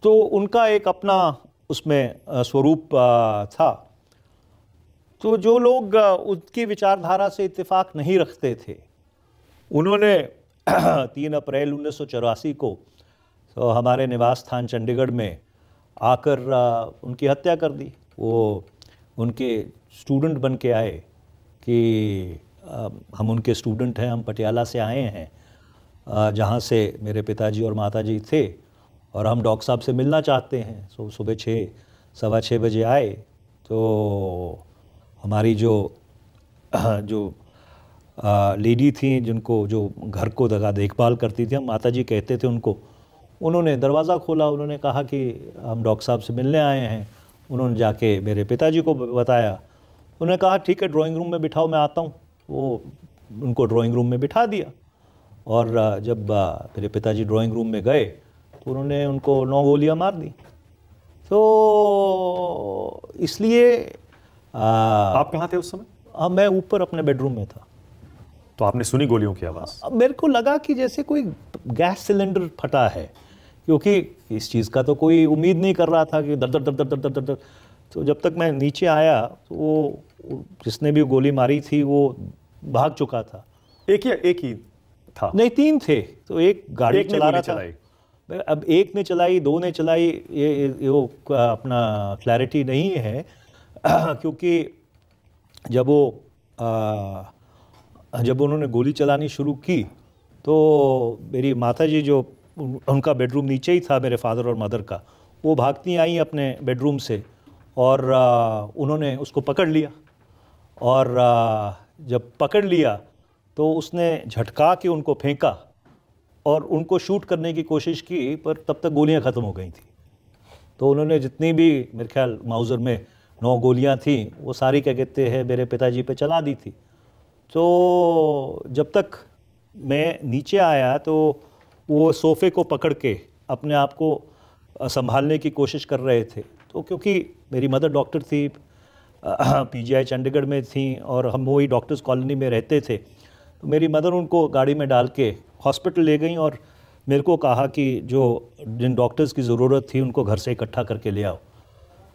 तो उनका एक अपना उसमें स्वरूप था तो जो लोग उनकी विचारधारा से इत्तेफाक नहीं रखते थे उन्होंने तीन अप्रैल उन्नीस को तो हमारे निवास स्थान चंडीगढ़ में आकर उनकी हत्या कर दी वो उनके स्टूडेंट बन के आए कि हम उनके स्टूडेंट हैं हम पटियाला से आए हैं जहाँ से मेरे पिताजी और माताजी थे और हम डॉक्टर साहब से मिलना चाहते हैं सो सुबह छः सवा छः बजे आए तो हमारी जो जो लेडी थी जिनको जो घर को दगा देखभाल करती थी हम माता जी कहते थे उनको उन्होंने दरवाज़ा खोला उन्होंने कहा कि हम डॉक्टर साहब से मिलने आए हैं उन्होंने जाके मेरे पिताजी को बताया उन्होंने कहा ठीक है ड्राइंग रूम में बिठाओ मैं आता हूँ वो उनको ड्राइंग रूम में बिठा दिया और जब मेरे पिताजी ड्राइंग रूम में गए तो उन्होंने उनको नौ गोलियाँ मार दी तो इसलिए आप कहाँ थे उस समय हाँ मैं ऊपर अपने बेडरूम में था तो आपने सुनी गोलियों की आवाज़ मेरे को लगा कि जैसे कोई गैस सिलेंडर फटा है क्योंकि इस चीज़ का तो कोई उम्मीद नहीं कर रहा था कि दर दर दर दर दर दर दर दर तो जब तक मैं नीचे आया तो वो जिसने भी गोली मारी थी वो भाग चुका था एक ही एक ही था नहीं तीन थे तो एक गाड़ी एक चला रहा था अब एक ने चलाई दो ने चलाई ये, ये वो अपना क्लैरिटी नहीं है क्योंकि जब वो आ, जब उन्होंने गोली चलानी शुरू की तो मेरी माता जी जो उनका बेडरूम नीचे ही था मेरे फादर और मदर का वो भागती आई अपने बेडरूम से और आ, उन्होंने उसको पकड़ लिया और आ, जब पकड़ लिया तो उसने झटका के उनको फेंका और उनको शूट करने की कोशिश की पर तब तक गोलियां ख़त्म हो गई थी तो उन्होंने जितनी भी मेरे ख्याल माउज़र में नौ गोलियां थी वो सारी क्या कहते हैं मेरे पिताजी पे चला दी थी तो जब तक मैं नीचे आया तो वो सोफ़े को पकड़ के अपने आप को संभालने की कोशिश कर रहे थे तो क्योंकि मेरी मदर डॉक्टर थी पीजीआई चंडीगढ़ में थी और हम वही डॉक्टर्स कॉलोनी में रहते थे तो मेरी मदर उनको गाड़ी में डाल के हॉस्पिटल ले गई और मेरे को कहा कि जो जिन डॉक्टर्स की ज़रूरत थी उनको घर से इकट्ठा करके ले आओ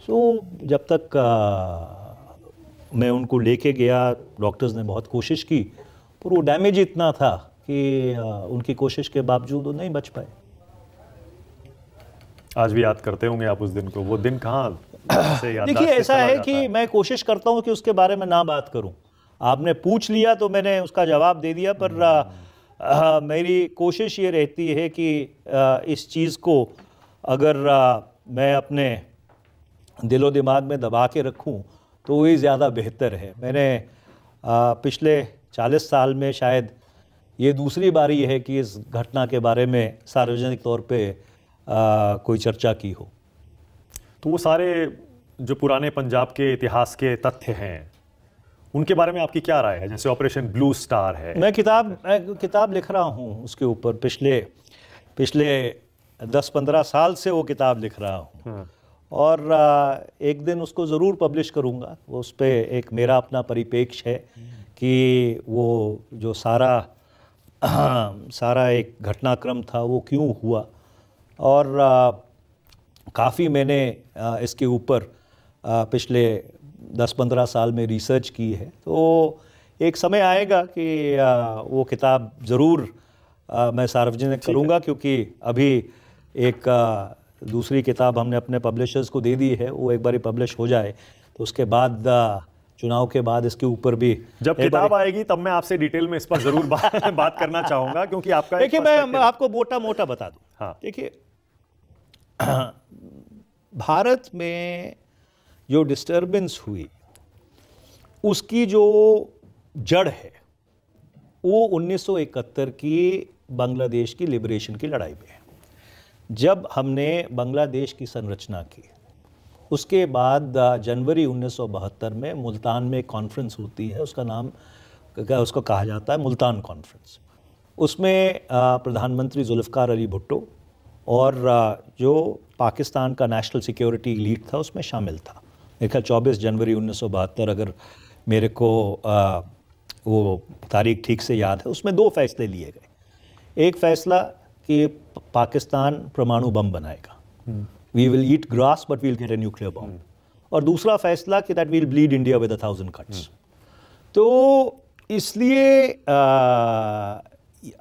सो so, जब तक आ, मैं उनको लेके गया डॉक्टर्स ने बहुत कोशिश की पर वो डैमेज इतना था कि उनकी कोशिश के बावजूद वो नहीं बच पाए आज भी याद करते होंगे आप उस दिन को वो दिन कहाँ देखिए ऐसा है कि मैं कोशिश करता हूँ कि उसके बारे में ना बात करूँ आपने पूछ लिया तो मैंने उसका जवाब दे दिया पर आ, मेरी कोशिश ये रहती है कि आ, इस चीज़ को अगर आ, मैं अपने दिलो दिमाग में दबा के रखूँ तो वही ज़्यादा बेहतर है मैंने आ, पिछले चालीस साल में शायद ये दूसरी बारी है कि इस घटना के बारे में सार्वजनिक तौर पे आ, कोई चर्चा की हो तो वो सारे जो पुराने पंजाब के इतिहास के तथ्य हैं उनके बारे में आपकी क्या राय है जैसे ऑपरेशन ब्लू स्टार है मैं किताब मैं किताब लिख रहा हूँ उसके ऊपर पिछले पिछले दस पंद्रह साल से वो किताब लिख रहा हूँ हाँ। और एक दिन उसको ज़रूर पब्लिश करूँगा उस पर एक मेरा अपना परिपेक्ष है कि वो जो सारा सारा एक घटनाक्रम था वो क्यों हुआ और काफ़ी मैंने इसके ऊपर पिछले दस पंद्रह साल में रिसर्च की है तो एक समय आएगा कि वो किताब ज़रूर मैं सार्वजनिक करूँगा क्योंकि अभी एक दूसरी किताब हमने अपने पब्लिशर्स को दे दी है वो एक बार पब्लिश हो जाए तो उसके बाद चुनाव के बाद इसके ऊपर भी जब किताब आएगी तब मैं आपसे डिटेल में इस पर जरूर बात बात करना चाहूंगा क्योंकि आपका देखिए मैं आपको मोटा मोटा बता दू हाँ देखिए भारत में जो डिस्टरबेंस हुई उसकी जो जड़ है वो 1971 की बांग्लादेश की लिबरेशन की लड़ाई में है जब हमने बांग्लादेश की संरचना की उसके बाद जनवरी 1972 में मुल्तान में कॉन्फ्रेंस होती है उसका नाम उसको कहा जाता है मुल्तान कॉन्फ्रेंस उसमें प्रधानमंत्री जुल्फ़ार अली भुट्टो और जो पाकिस्तान का नेशनल सिक्योरिटी लीड था उसमें शामिल था मेरे ख्याल चौबीस जनवरी उन्नीस अगर मेरे को आ, वो तारीख ठीक से याद है उसमें दो फैसले लिए गए एक फ़ैसला कि पाकिस्तान परमाणु बम बनाएगा we will eat grass but we'll get a nuclear bomb और दूसरा फैसला कि that we'll bleed India with a thousand cuts तो इसलिए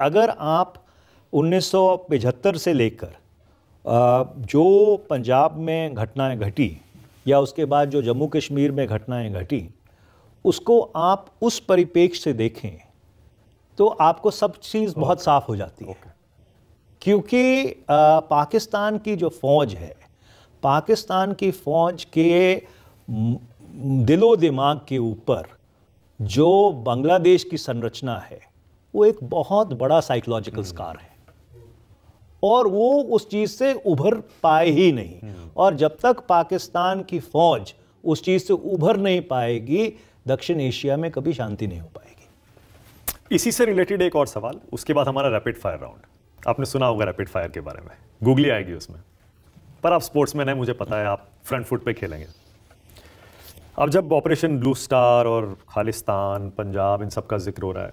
अगर आप उन्नीस से लेकर जो पंजाब में घटनाएं घटी या उसके बाद जो जम्मू कश्मीर में घटनाएं घटी उसको आप उस परिपेक्ष से देखें तो आपको सब चीज़ बहुत साफ हो जाती है क्योंकि पाकिस्तान की जो फ़ौज है पाकिस्तान की फ़ौज के दिलो दिमाग के ऊपर जो बांग्लादेश की संरचना है वो एक बहुत बड़ा साइकोलॉजिकल स्कार हम्म। है और वो उस चीज़ से उभर पाए ही नहीं हम्म। और जब तक पाकिस्तान की फ़ौज उस चीज़ से उभर नहीं पाएगी दक्षिण एशिया में कभी शांति नहीं हो पाएगी इसी से रिलेटेड एक और सवाल उसके बाद हमारा रैपिड फायर राउंड आपने सुना होगा रैपिड फायर के बारे में गूगली आएगी उसमें पर आप स्पोर्ट्समैन हैं मुझे पता है आप फ्रंट फुट पे खेलेंगे अब जब ऑपरेशन ब्लू स्टार और खालिस्तान पंजाब इन सब का जिक्र हो रहा है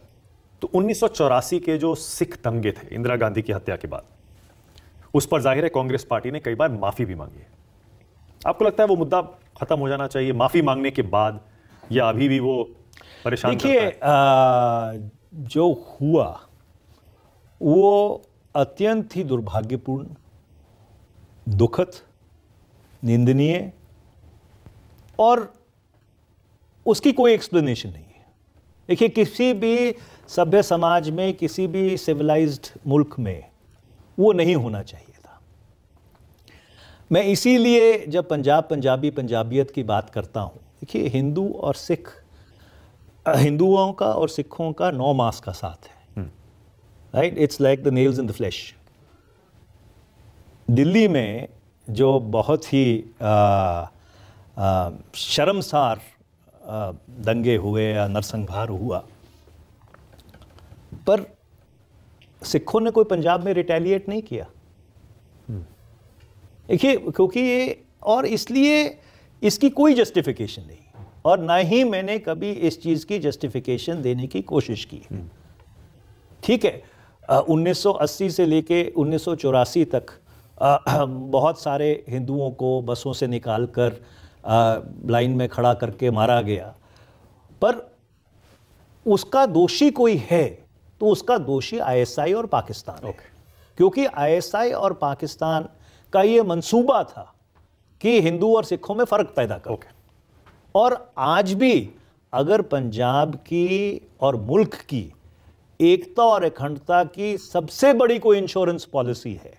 तो उन्नीस के जो सिख दंगे थे इंदिरा गांधी की हत्या के बाद उस पर जाहिर है कांग्रेस पार्टी ने कई बार माफ़ी भी मांगी है आपको लगता है वो मुद्दा खत्म हो जाना चाहिए माफ़ी मांगने के बाद या अभी भी वो परेशान देखिए जो हुआ वो अत्यंत ही दुर्भाग्यपूर्ण दुखद निंदनीय और उसकी कोई एक्सप्लेनेशन नहीं है देखिए किसी भी सभ्य समाज में किसी भी सिविलाइज्ड मुल्क में वो नहीं होना चाहिए था मैं इसीलिए जब पंजाब पंजाबी पंजाबियत की बात करता हूँ देखिए हिंदू और सिख हिंदुओं का और सिखों का नौ मास का साथ है right it's like the nails in the flesh Delhi में जो बहुत ही शर्मसार दंगे हुए या नरसंहार हुआ पर सिखों ने कोई पंजाब में रिटेलिएट नहीं किया हम्म। देखिए क्योंकि ये और इसलिए इसकी कोई जस्टिफिकेशन नहीं और ना ही मैंने कभी इस चीज़ की जस्टिफिकेशन देने की कोशिश की हम्म। ठीक है 1980 से लेके उन्नीस तक बहुत सारे हिंदुओं को बसों से निकाल कर लाइन में खड़ा करके मारा गया पर उसका दोषी कोई है तो उसका दोषी आईएसआई और पाकिस्तान okay. क्योंकि आईएसआई और पाकिस्तान का ये मंसूबा था कि हिंदू और सिखों में फ़र्क पैदा करो okay. और आज भी अगर पंजाब की और मुल्क की एकता और अखंडता की सबसे बड़ी कोई इंश्योरेंस पॉलिसी है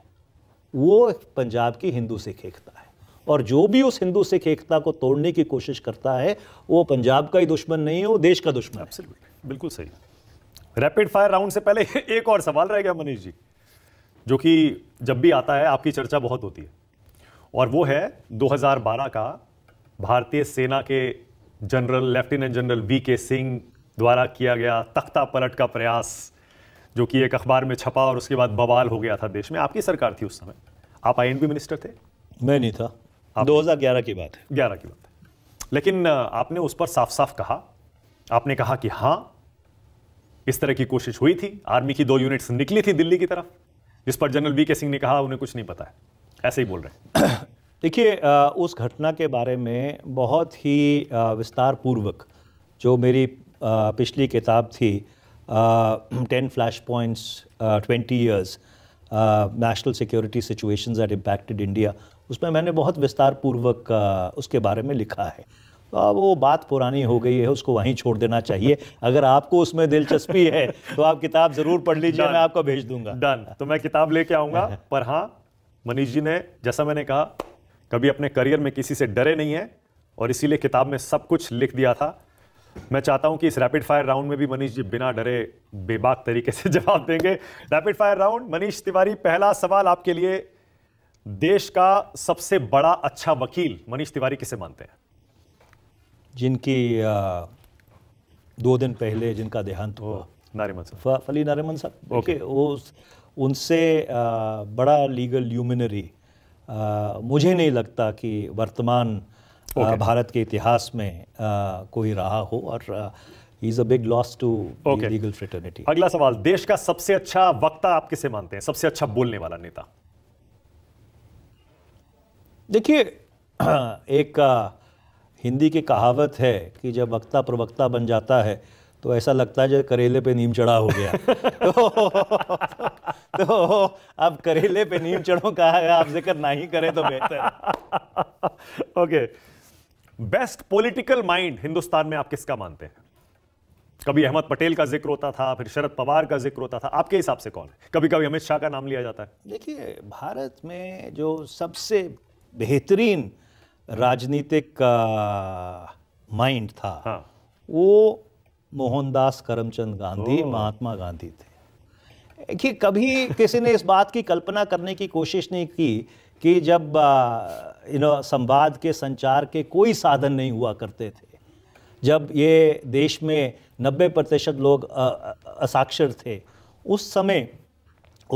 वो पंजाब की हिंदू सिख एकता है और जो भी उस हिंदू सिख एकता को तोड़ने की कोशिश करता है वो पंजाब का ही दुश्मन नहीं है वो देश का दुश्मन है बिल्कुल सही रैपिड फायर राउंड से पहले एक और सवाल रह गया मनीष जी जो कि जब भी आता है आपकी चर्चा बहुत होती है और वो है 2012 का भारतीय सेना के जनरल लेफ्टिनेंट जनरल वी के सिंह द्वारा किया गया तख्ता पलट का प्रयास जो कि एक अखबार में छपा और उसके बाद बवाल हो गया था देश में आपकी सरकार थी उस समय आप आई मिनिस्टर थे मैं नहीं था दो हज़ार ग्यारह की बात है ग्यारह की बात है लेकिन आपने उस पर साफ साफ कहा आपने कहा कि हाँ इस तरह की कोशिश हुई थी आर्मी की दो यूनिट्स निकली थी दिल्ली की तरफ जिस पर जनरल वी के सिंह ने कहा उन्हें कुछ नहीं पता है ऐसे ही बोल रहे हैं देखिए उस घटना के बारे में बहुत ही विस्तार पूर्वक जो मेरी पिछली किताब थी ten flash points twenty years national security situation at impacted India उसमें मैंने बहुत विस्तार पूर्वक uh, उसके बारे में लिखा है तो अब वो बात पुरानी हो गई है उसको वहीं छोड़ देना चाहिए अगर आपको उसमें दिलचस्पी है तो आप किताब ज़रूर पढ़ लीजिए मैं आपको भेज दूंगा डन तो मैं किताब लेके आऊँगा पर हाँ मनीष जी ने जैसा मैंने कहा कभी अपने करियर में किसी से डरे नहीं है और इसीलिए किताब में सब कुछ लिख दिया था मैं चाहता हूं कि इस रैपिड फायर राउंड में भी मनीष जी बिना डरे बेबाक तरीके से जवाब देंगे rapid fire round Manish Tiwari पहला सवाल आपके लिए देश का सबसे बड़ा अच्छा वकील मनीष तिवारी किसे मानते हैं जिनकी आ, दो दिन पहले जिनका देहांत हुआ नारीमन साहब फली नारीमन साहब ओके वो उनसे बड़ा लीगल ल्यूमिनरी मुझे नहीं लगता कि वर्तमान okay. भारत के इतिहास में कोई रहा हो और is a big loss to legal fraternity अगला सवाल देश का सबसे अच्छा वक्ता आप किसे मानते हैं सबसे अच्छा बोलने वाला नेता देखिए एक हिंदी की कहावत है कि जब वक्ता प्रवक्ता बन जाता है तो ऐसा लगता है जब करेले पे नीम चढ़ा हो गया तो, तो अब करेले पे नीम चढ़ो कहा आप जिक्र ना ही करें तो बेहतर okay okay. Best political mind Hindustan में आप किसका मानते हैं कभी अहमद पटेल का जिक्र होता था फिर शरद पवार का जिक्र होता था आपके हिसाब से कौन है कभी कभी अमित शाह का नाम लिया जाता है देखिए भारत में जो सबसे बेहतरीन राजनीतिक माइंड था हाँ। वो मोहनदास करमचंद गांधी महात्मा गांधी थे कि कभी किसी ने इस बात की कल्पना करने की कोशिश नहीं की कि जब आ, यू संवाद के संचार के कोई साधन नहीं हुआ करते थे जब ये देश में 90 प्रतिशत लोग असाक्षर थे उस समय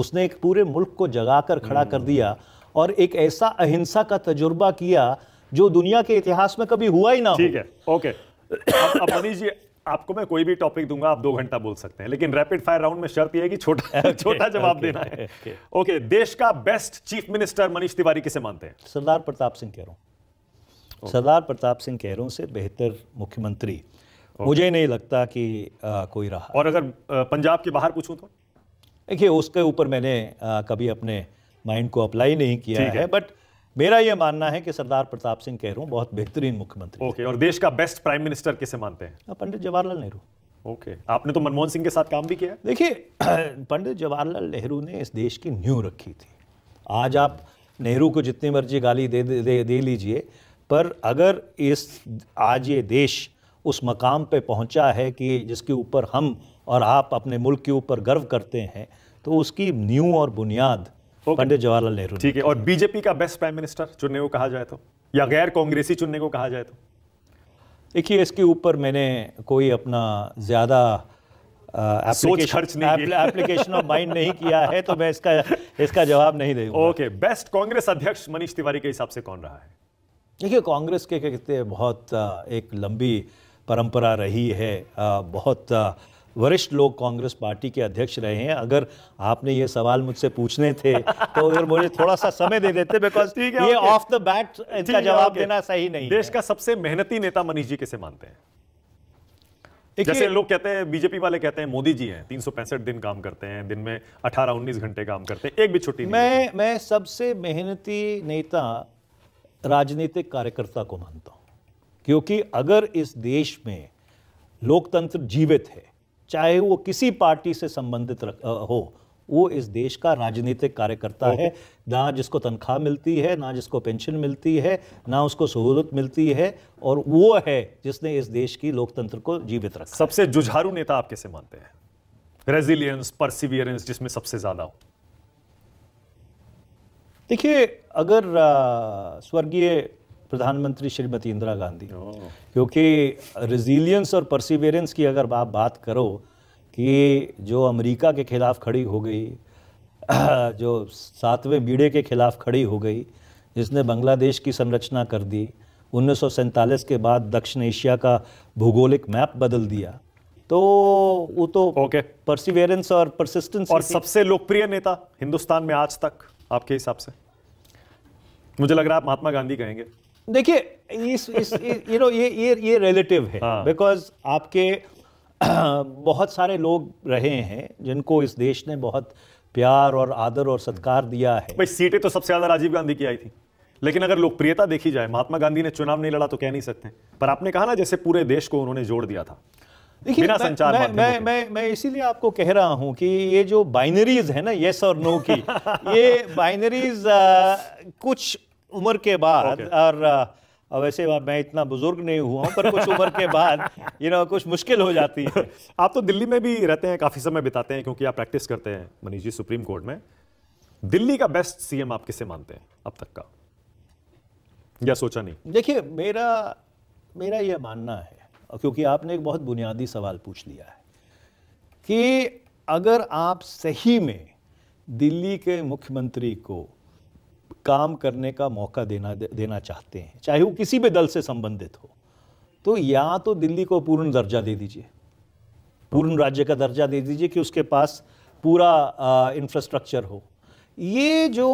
उसने एक पूरे मुल्क को जगा कर खड़ा कर हम्म। दिया और एक ऐसा अहिंसा का तजुर्बा किया जो दुनिया के इतिहास में कभी हुआ ही ना ठीक है ओके अब मनीष जी आपको मैं कोई भी टॉपिक दूंगा आप दो घंटा बोल सकते हैं लेकिन रैपिड फायर राउंड में शर्त यह है कि छोटा okay, छोटा जवाब okay, देना है ओके okay. okay, देश का best chief minister Manish Tiwari किसे मानते हैं सरदार प्रताप सिंह कह रहा okay. सरदार प्रताप सिंह कैरों से बेहतर मुख्यमंत्री okay. मुझे नहीं लगता कि आ, कोई रहा और अगर पंजाब के बाहर पूछूं तो देखिए उसके ऊपर मैंने आ, कभी अपने माइंड को अप्लाई नहीं किया है बट मेरा यह मानना है कि सरदार प्रताप सिंह कह रहा हूँ बहुत बेहतरीन मुख्यमंत्री ओके और देश का बेस्ट प्राइम मिनिस्टर किसे मानते हैं हाँ, पंडित जवाहरलाल नेहरू ओके आपने तो मनमोहन सिंह के साथ काम भी किया देखिए पंडित जवाहरलाल नेहरू ने इस देश की न्यू रखी थी आज आप नेहरू को जितनी मर्जी गाली दे दे, दे, दे लीजिए पर अगर इस आज ये देश उस मकाम पे पहुंचा है कि जिसके ऊपर हम और आप अपने मुल्क के ऊपर गर्व करते हैं तो उसकी न्यू और बुनियाद पंडित जवाहरलाल नेहरू ठीक है और बीजेपी का बेस्ट प्राइम मिनिस्टर चुनने को कहा जाए तो या गैर कांग्रेसी चुनने को कहा जाए तो देखिए इसके ऊपर मैंने कोई अपना ज़्यादा एप्लीकेशन ऑफ माइंड नहीं किया है तो मैं इसका इसका जवाब नहीं दे ओके बेस्ट कांग्रेस अध्यक्ष मनीष तिवारी के हिसाब से कौन रहा है देखिए कांग्रेस के कहते बहुत एक लंबी परंपरा रही है बहुत वरिष्ठ लोग कांग्रेस पार्टी के अध्यक्ष रहे हैं अगर आपने ये सवाल मुझसे पूछने थे तो अगर मुझे थोड़ा सा समय दे देते बिकॉज ये ऑफ द बैट इनका जवाब देना सही नहीं देश का सबसे मेहनती नेता मनीष जी कैसे मानते हैं जैसे लोग कहते हैं बीजेपी वाले कहते हैं मोदी जी हैं तीन दिन काम करते हैं दिन में 18-19 घंटे काम करते हैं एक भी छुट्टी मैं मैं सबसे मेहनती नेता राजनीतिक कार्यकर्ता को मानता हूं क्योंकि अगर इस देश में लोकतंत्र जीवित है चाहे वो किसी पार्टी से संबंधित हो वो इस देश का राजनीतिक कार्यकर्ता है ना जिसको तनख्वाह मिलती है ना जिसको पेंशन मिलती है ना उसको सहूलत मिलती है और वो है जिसने इस देश की लोकतंत्र को जीवित रखा सबसे जुझारू नेता आप कैसे मानते हैं रेजिलियंस परसिवियरेंस जिसमें सबसे ज़्यादा हो देखिए अगर स्वर्गीय प्रधानमंत्री श्रीमती इंदिरा गांधी क्योंकि रेजिलियंस और परसिवेरेंस की अगर आप बात करो कि जो अमेरिका के ख़िलाफ़ खड़ी हो गई जो सातवें बीड़े के ख़िलाफ़ खड़ी हो गई जिसने बांग्लादेश की संरचना कर दी उन्नीस के बाद दक्षिण एशिया का भूगोलिक मैप बदल दिया तो वो तो ओके परसिवेरेंस और परसिस्टेंस और सबसे लोकप्रिय नेता हिंदुस्तान में आज तक आपके हिसाब से मुझे लग रहा है आप महात्मा गांधी कहेंगे देखिए इस इस यू नो ये ये ये रिलेटिव है बिकॉज हाँ. आपके बहुत सारे लोग रहे हैं जिनको इस देश ने बहुत प्यार और आदर और सत्कार दिया है भाई सीटें तो सबसे ज्यादा राजीव गांधी की आई थी लेकिन अगर लोकप्रियता देखी जाए महात्मा गांधी ने चुनाव नहीं लड़ा तो कह नहीं सकते पर आपने कहा ना जैसे पूरे देश को उन्होंने जोड़ दिया था देखिए मैं, संचार मैं, मैं, मैं, मैं इसीलिए आपको कह रहा हूं कि ये जो बाइनरीज है ना येस और नो की ये बाइनरीज कुछ उम्र के बाद okay. और वैसे मैं इतना बुजुर्ग नहीं हुआ पर कुछ उम्र के बाद यू नो कुछ मुश्किल हो जाती है आप तो दिल्ली में भी रहते हैं काफ़ी समय बिताते हैं क्योंकि आप प्रैक्टिस करते हैं मनीष जी सुप्रीम कोर्ट में दिल्ली का बेस्ट सीएम आप किसे मानते हैं अब तक का या सोचा नहीं देखिए मेरा मेरा यह मानना है क्योंकि आपने एक बहुत बुनियादी सवाल पूछ लिया है कि अगर आप सही में दिल्ली के मुख्यमंत्री को काम करने का मौका देना देना चाहते हैं चाहे वो किसी भी दल से संबंधित हो तो या तो दिल्ली को पूर्ण दर्जा दे दीजिए पूर्ण राज्य का दर्जा दे दीजिए कि उसके पास पूरा इंफ्रास्ट्रक्चर हो ये जो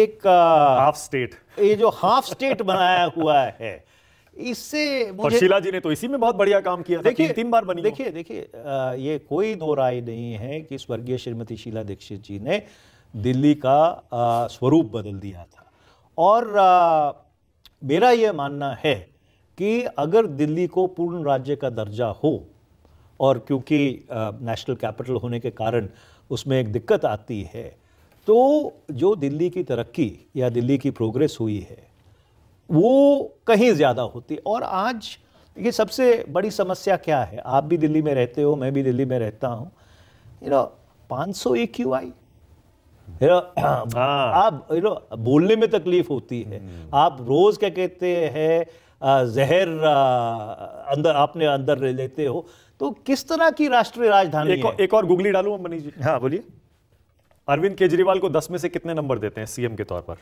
एक हाफ स्टेट ये जो हाफ स्टेट बनाया हुआ है इससे शीला जी ने तो इसी में बहुत बढ़िया काम किया देखिए तीन, तीन बार बनी देखिए देखिए ये कोई दो राय नहीं है कि स्वर्गीय श्रीमती शीला दीक्षित जी ने दिल्ली का आ, स्वरूप बदल दिया था और आ, मेरा यह मानना है कि अगर दिल्ली को पूर्ण राज्य का दर्जा हो और क्योंकि नेशनल कैपिटल होने के कारण उसमें एक दिक्कत आती है तो जो दिल्ली की तरक्की या दिल्ली की प्रोग्रेस हुई है वो कहीं ज़्यादा होती और आज देखिए सबसे बड़ी समस्या क्या है आप भी दिल्ली में रहते हो मैं भी दिल्ली में रहता हूँ यू नो पाँच सौ ए क्यू आई नो आप यू नो बोलने में तकलीफ होती है आप रोज़ क्या कहते हैं जहर अंदर आपने अंदर ले लेते हो तो किस तरह की राष्ट्रीय राजधानी एक, एक और गुगली डालू मनीष जी हाँ बोलिए अरविंद केजरीवाल को दस में से कितने नंबर देते हैं सीएम के तौर पर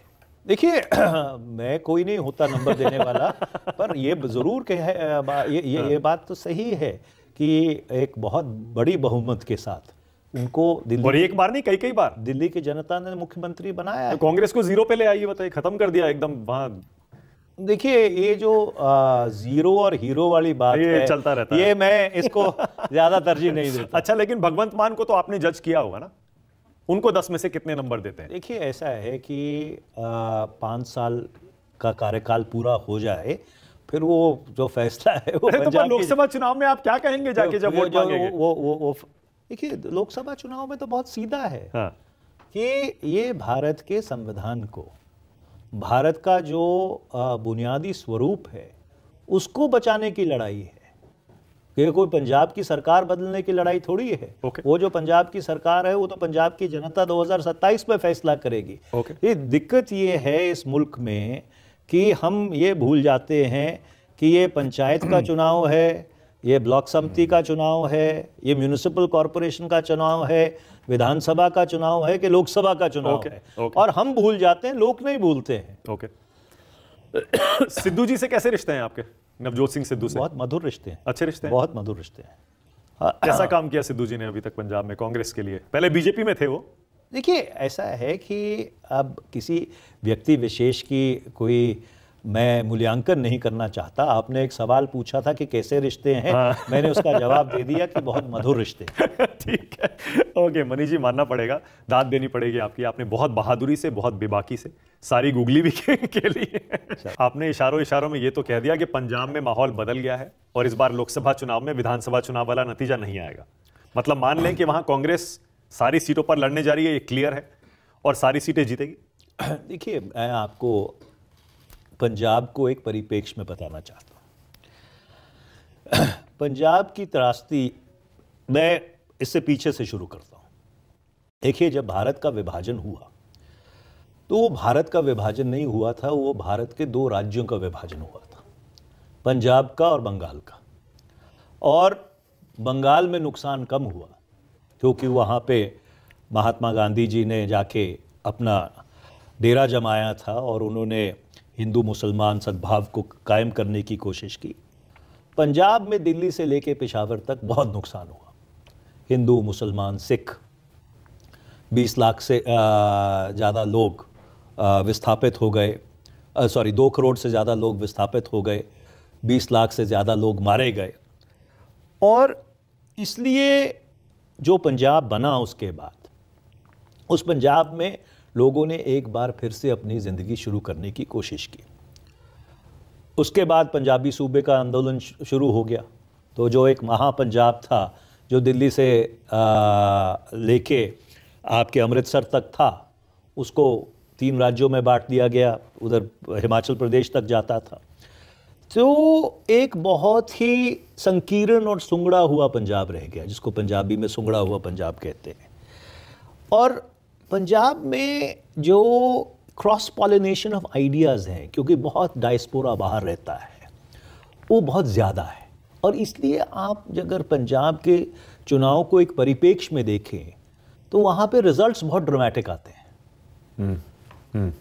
देखिए मैं कोई नहीं होता नंबर देने वाला पर ये ज़रूर कह ये, ये, ये हाँ। बात तो सही है कि एक बहुत बड़ी बहुमत के साथ उनको दिल्ली और एक बार नहीं कई कई बार दिल्ली की जनता ने मुख्यमंत्री बनाया तो कांग्रेस को जीरो पे ले आई बताइए खत्म कर दिया एकदम वहां देखिए ये जो जीरो और हीरो वाली बात ये है, चलता रहता ये है। मैं इसको ज्यादा तरजीह नहीं देता अच्छा लेकिन भगवंत मान को तो आपने जज किया होगा ना उनको दस में से कितने नंबर देते हैं देखिए ऐसा है कि पांच साल का कार्यकाल पूरा हो जाए फिर वो जो फैसला है वो तो लोकसभा चुनाव में आप क्या कहेंगे जाके जब वोट मांगेंगे वो वो वो देखिए लोकसभा चुनाव में तो बहुत सीधा है हाँ। कि ये भारत के संविधान को भारत का जो बुनियादी स्वरूप है उसको बचाने की लड़ाई है ये कोई पंजाब की सरकार बदलने की लड़ाई थोड़ी है okay. वो जो पंजाब की सरकार है वो तो पंजाब की जनता 2027 में फैसला करेगी okay. ये दिक्कत ये है इस मुल्क में कि हम ये भूल जाते हैं कि ये पंचायत का चुनाव है ये ब्लॉक समिति का चुनाव है ये म्यूनिसिपल कॉरपोरेशन का चुनाव है विधानसभा का चुनाव है कि लोकसभा का चुनाव okay, है okay. और हम भूल जाते हैं लोग नहीं भूलते हैं ओके सिद्धू जी से कैसे रिश्ते हैं आपके नवजोत सिंह सिद्धू से बहुत मधुर रिश्ते हैं अच्छे रिश्ते हैं बहुत मधुर रिश्ते हैं हाँ, हाँ। कैसा काम किया सिद्धू जी ने अभी तक पंजाब में कांग्रेस के लिए पहले बीजेपी में थे वो देखिए ऐसा है कि अब किसी व्यक्ति विशेष की कोई मैं मूल्यांकन नहीं करना चाहता आपने एक सवाल पूछा था कि कैसे रिश्ते हैं हाँ। मैंने उसका जवाब दे दिया कि बहुत मधुर रिश्ते ठीक है ओके मनीष जी मानना पड़ेगा दाद देनी पड़ेगी आपकी आपने बहुत बहादुरी से बहुत बेबाकी से सारी गुगली भी के, के लिए आपने इशारों इशारों में ये तो कह दिया कि पंजाब में माहौल बदल गया है और इस बार लोकसभा चुनाव में विधानसभा चुनाव वाला नतीजा नहीं आएगा मतलब मान लें कि वहाँ कांग्रेस सारी सीटों पर लड़ने जा रही है ये क्लियर है और सारी सीटें जीतेगी देखिए मैं आपको पंजाब को एक परिपेक्ष में बताना चाहता हूँ पंजाब की त्रास्ती मैं इससे पीछे से शुरू करता हूँ देखिए जब भारत का विभाजन हुआ तो वो भारत का विभाजन नहीं हुआ था वो भारत के दो राज्यों का विभाजन हुआ था पंजाब का और बंगाल का और बंगाल में नुकसान कम हुआ क्योंकि वहाँ पे महात्मा गांधी जी ने जाके अपना डेरा जमाया था और उन्होंने हिंदू मुसलमान सद्भाव को कायम करने की कोशिश की पंजाब में दिल्ली से लेकर पेशावर तक बहुत नुकसान हुआ हिंदू मुसलमान सिख 20 लाख से ज़्यादा लोग विस्थापित हो गए सॉरी दो करोड़ से ज़्यादा लोग विस्थापित हो गए 20 लाख से ज़्यादा लोग मारे गए और इसलिए जो पंजाब बना उसके बाद उस पंजाब में लोगों ने एक बार फिर से अपनी ज़िंदगी शुरू करने की कोशिश की उसके बाद पंजाबी सूबे का आंदोलन शुरू हो गया तो जो एक महापंजाब था जो दिल्ली से लेके आपके अमृतसर तक था उसको तीन राज्यों में बांट दिया गया उधर हिमाचल प्रदेश तक जाता था तो एक बहुत ही संकीर्ण और सुंगड़ा हुआ पंजाब रह गया जिसको पंजाबी में सुंगड़ा हुआ पंजाब कहते हैं और पंजाब में जो क्रॉस पॉलिनेशन ऑफ आइडियाज़ हैं क्योंकि बहुत डायस्पोरा बाहर रहता है वो बहुत ज़्यादा है और इसलिए आप अगर पंजाब के चुनाव को एक परिपेक्ष में देखें तो वहाँ पे रिजल्ट्स बहुत ड्रामेटिक आते हैं हम्म, हम्म।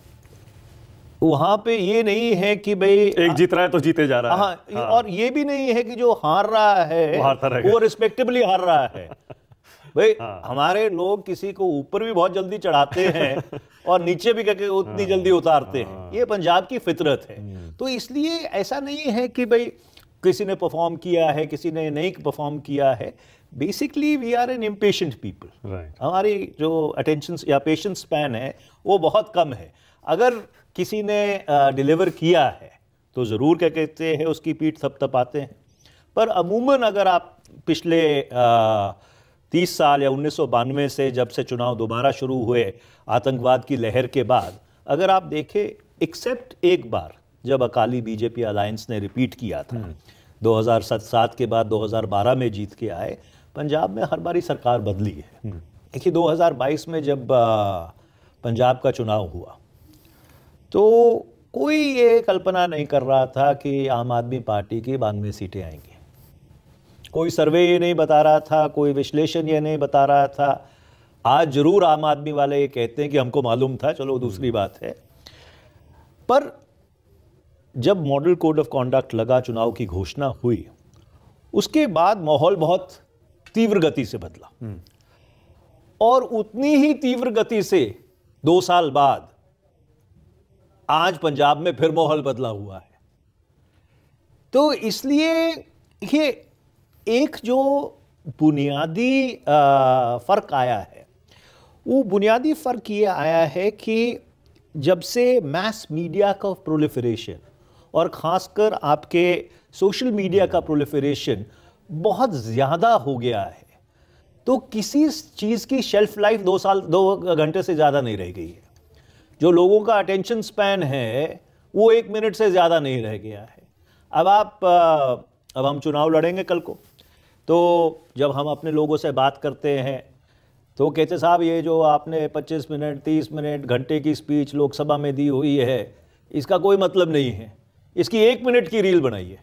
वहां वहाँ पे ये नहीं है कि भाई एक जीत रहा है तो जीते जा रहा है हाँ, हाँ। और ये भी नहीं है कि जो हार रहा है वो, वो रिस्पेक्टेबली हार रहा है भाई हाँ। हमारे लोग किसी को ऊपर भी बहुत जल्दी चढ़ाते हैं और नीचे भी करके उतनी हाँ। जल्दी उतारते हैं हाँ। ये पंजाब की फितरत है हम्म। तो इसलिए ऐसा नहीं है कि भाई किसी ने परफॉर्म किया है किसी ने नहीं परफॉर्म किया है basically we are an impatient people हमारी जो अटेंशन या पेशेंस स्पैन है वो बहुत कम है अगर किसी ने डिलीवर uh, किया है तो ज़रूर क्या कहते हैं उसकी पीठ थपथपाते हैं पर अमूमन अगर आप पिछले uh, तीस साल या उन्नीस से जब से चुनाव दोबारा शुरू हुए आतंकवाद की लहर के बाद अगर आप देखें एक्सेप्ट एक बार जब अकाली बीजेपी अलायंस ने रिपीट किया था हम्म। दो सात के बाद 2012 में जीत के आए पंजाब में हर बारी सरकार बदली है हम्म। देखिए 2022 में जब पंजाब का चुनाव हुआ तो कोई ये कल्पना नहीं कर रहा था कि आम आदमी पार्टी की बानवे सीटें आएंगी कोई सर्वे ये नहीं बता रहा था कोई विश्लेषण ये नहीं बता रहा था आज जरूर आम आदमी वाले ये कहते हैं कि हमको मालूम था चलो हम्म। दूसरी बात है पर जब मॉडल कोड ऑफ कॉन्डक्ट लगा चुनाव की घोषणा हुई उसके बाद माहौल बहुत तीव्र गति से बदला हम्म। और उतनी ही तीव्र गति से दो साल बाद आज पंजाब में फिर माहौल बदला हुआ है तो इसलिए ये एक जो बुनियादी फ़र्क आया है वो बुनियादी फ़र्क ये आया है कि जब से मास मीडिया का प्रोलिफरेशन और ख़ासकर आपके सोशल मीडिया का प्रोलिफरेशन बहुत ज़्यादा हो गया है तो किसी चीज़ की शेल्फ लाइफ दो साल दो घंटे से ज़्यादा नहीं रह गई है जो लोगों का अटेंशन स्पैन है वो एक मिनट से ज़्यादा नहीं रह गया है अब आप अब हम चुनाव लड़ेंगे कल को तो जब हम अपने लोगों से बात करते हैं तो कहते साहब ये जो आपने 25 मिनट 30 मिनट घंटे की स्पीच लोकसभा में दी हुई है इसका कोई मतलब नहीं है इसकी एक मिनट की रील बनाइए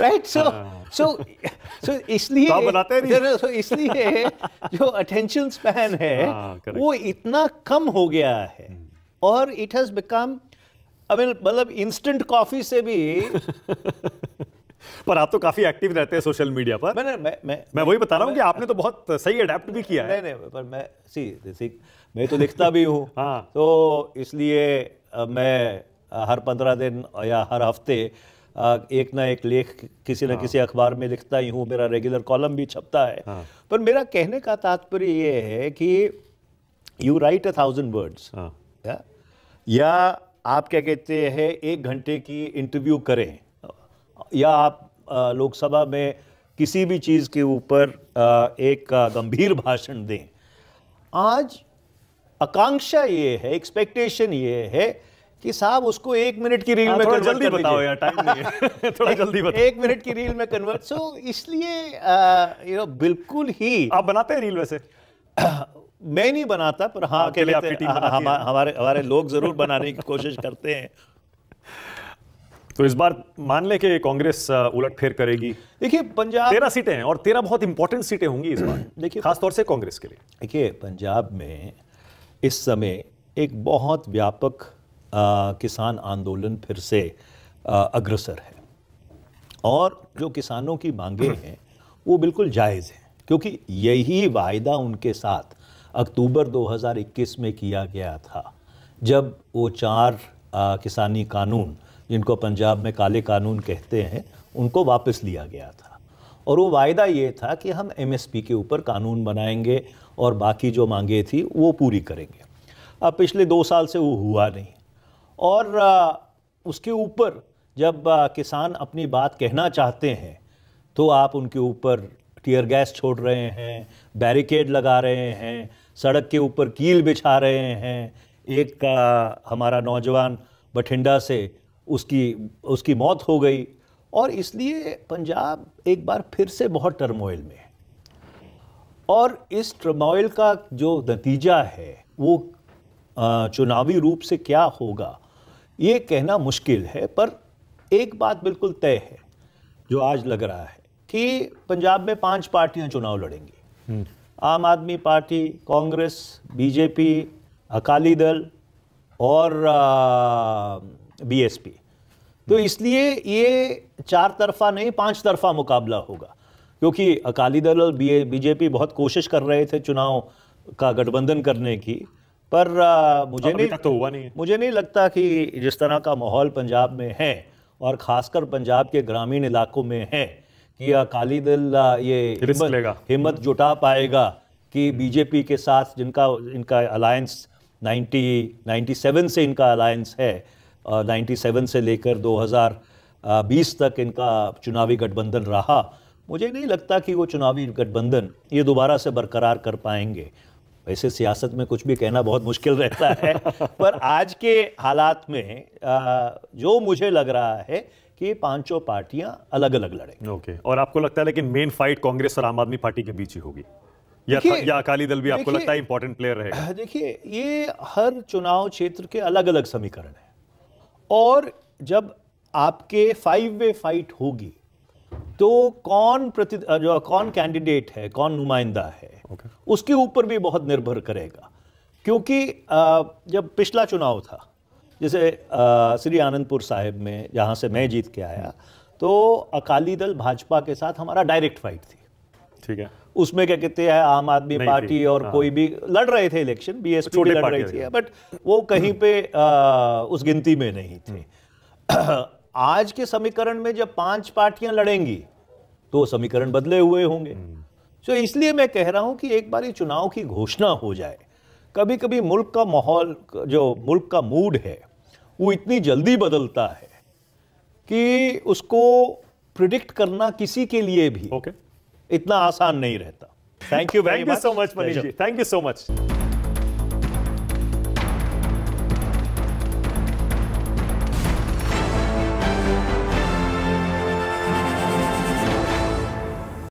राइट सो सो सो इसलिए सो तो इसलिए जो अटेंशन स्पैन है ah, वो इतना कम हो गया है हम्म। और इट हैज़ बिकम अब मतलब इंस्टेंट कॉफी से भी पर आप तो काफी एक्टिव रहते हैं सोशल मीडिया पर मैं मैं मैं, मैं, वही बता रहा हूँ कि आपने तो बहुत सही अडेप्ट भी किया है नहीं नहीं पर मैं सी सी मैं तो लिखता भी हूँ हाँ तो इसलिए मैं हर पंद्रह दिन या हर हफ्ते एक ना एक लेख किसी ना हाँ। किसी अखबार में लिखता ही हूँ मेरा रेगुलर कॉलम भी छपता है हाँ। पर मेरा कहने का तात्पर्य ये है कि you write a thousand words या आप क्या कहते हैं एक घंटे की इंटरव्यू करें या आप लोकसभा में किसी भी चीज़ के ऊपर एक गंभीर भाषण दें आज आकांक्षा ये है एक्सपेक्टेशन ये है कि साहब उसको एक मिनट की रील हाँ, में थोड़ा जल्दी बताओ यार टाइम नहीं है थोड़ा जल्दी बताओ एक मिनट की रील में कन्वर्ट सो इसलिए यू नो बिल्कुल ही आप बनाते हैं रील वैसे मैं नहीं बनाता पर हाँ अकेले आपकी टीम हाँ, हमारे हमारे लोग जरूर बनाने की कोशिश करते हैं तो इस बार मान ले कि कांग्रेस उलट फेर करेगी देखिए पंजाब तेरह सीटें हैं और तेरह बहुत इंपॉर्टेंट सीटें होंगी इस बार देखिए खासतौर से कांग्रेस के लिए देखिए पंजाब में इस समय एक बहुत व्यापक आ, किसान आंदोलन फिर से आ, अग्रसर है और जो किसानों की मांगे हैं वो बिल्कुल जायज़ हैं क्योंकि यही वायदा उनके साथ अक्टूबर 2021 में किया गया था जब वो चार आ, किसानी कानून जिनको पंजाब में काले कानून कहते हैं उनको वापस लिया गया था और वो वायदा ये था कि हम एमएसपी के ऊपर कानून बनाएंगे और बाकी जो मांगे थी वो पूरी करेंगे अब पिछले दो साल से वो हुआ नहीं और आ, उसके ऊपर जब आ, किसान अपनी बात कहना चाहते हैं तो आप उनके ऊपर टीयर गैस छोड़ रहे हैं बैरिकेड लगा रहे हैं सड़क के ऊपर कील बिछा रहे हैं एक का हमारा नौजवान बठिंडा से उसकी उसकी मौत हो गई और इसलिए पंजाब एक बार फिर से बहुत टर्मोइल में है और इस टर्मोइल का जो नतीजा है वो चुनावी रूप से क्या होगा ये कहना मुश्किल है पर एक बात बिल्कुल तय है जो आज लग रहा है कि पंजाब में पांच पार्टियां चुनाव लड़ेंगी हम्म। आम आदमी पार्टी कांग्रेस बीजेपी अकाली दल और बीएसपी तो इसलिए ये चार तरफा नहीं पांच तरफा मुकाबला होगा क्योंकि अकाली दल और बीजेपी बहुत कोशिश कर रहे थे चुनाव का गठबंधन करने की पर आ, मुझे नहीं तो हुआ नहीं मुझे नहीं लगता कि जिस तरह का माहौल पंजाब में है और ख़ासकर पंजाब के ग्रामीण इलाकों में है कि अकाली दल ये हिम्मत, हिम्मत जुटा पाएगा कि बीजेपी के साथ जिनका इनका अलायंस 90 97 से इनका अलायंस है नाइन्टी सेवन से लेकर 2020 तक इनका चुनावी गठबंधन रहा मुझे नहीं लगता कि वो चुनावी गठबंधन ये दोबारा से बरकरार कर पाएंगे वैसे सियासत में कुछ भी कहना बहुत मुश्किल रहता है पर आज के हालात में जो मुझे लग रहा है कि पांचों पार्टियां अलग अलग लड़े ओके okay. और आपको लगता है लेकिन मेन फाइट कांग्रेस और आम आदमी पार्टी के बीच ही होगी या या अकाली दल भी आपको लगता है इंपॉर्टेंट प्लेयर रहेगा देखिए ये हर चुनाव क्षेत्र के अलग अलग समीकरण है और जब आपके फाइव वे फाइट होगी तो कौन प्रति जो कौन कैंडिडेट है कौन नुमाइंदा है okay. उसके ऊपर भी बहुत निर्भर करेगा क्योंकि जब पिछला चुनाव था जैसे श्री आनंदपुर साहिब में जहाँ से मैं जीत के आया तो अकाली दल भाजपा के साथ हमारा डायरेक्ट फाइट थी ठीक है उसमें क्या कहते हैं आम आदमी पार्टी और हाँ। कोई भी लड़ रहे थे इलेक्शन एस पी लड़ रही थी बट वो कहीं पे आ, उस गिनती में नहीं थी आज के समीकरण में जब पांच पार्टियां लड़ेंगी तो समीकरण बदले हुए होंगे तो इसलिए मैं कह रहा हूं कि एक बार ये चुनाव की घोषणा हो जाए कभी कभी मुल्क का माहौल जो मुल्क का मूड है वो इतनी जल्दी बदलता है कि उसको प्रिडिक्ट करना किसी के लिए भी okay. इतना आसान नहीं रहता thank you very much so much Manish ji thank you so much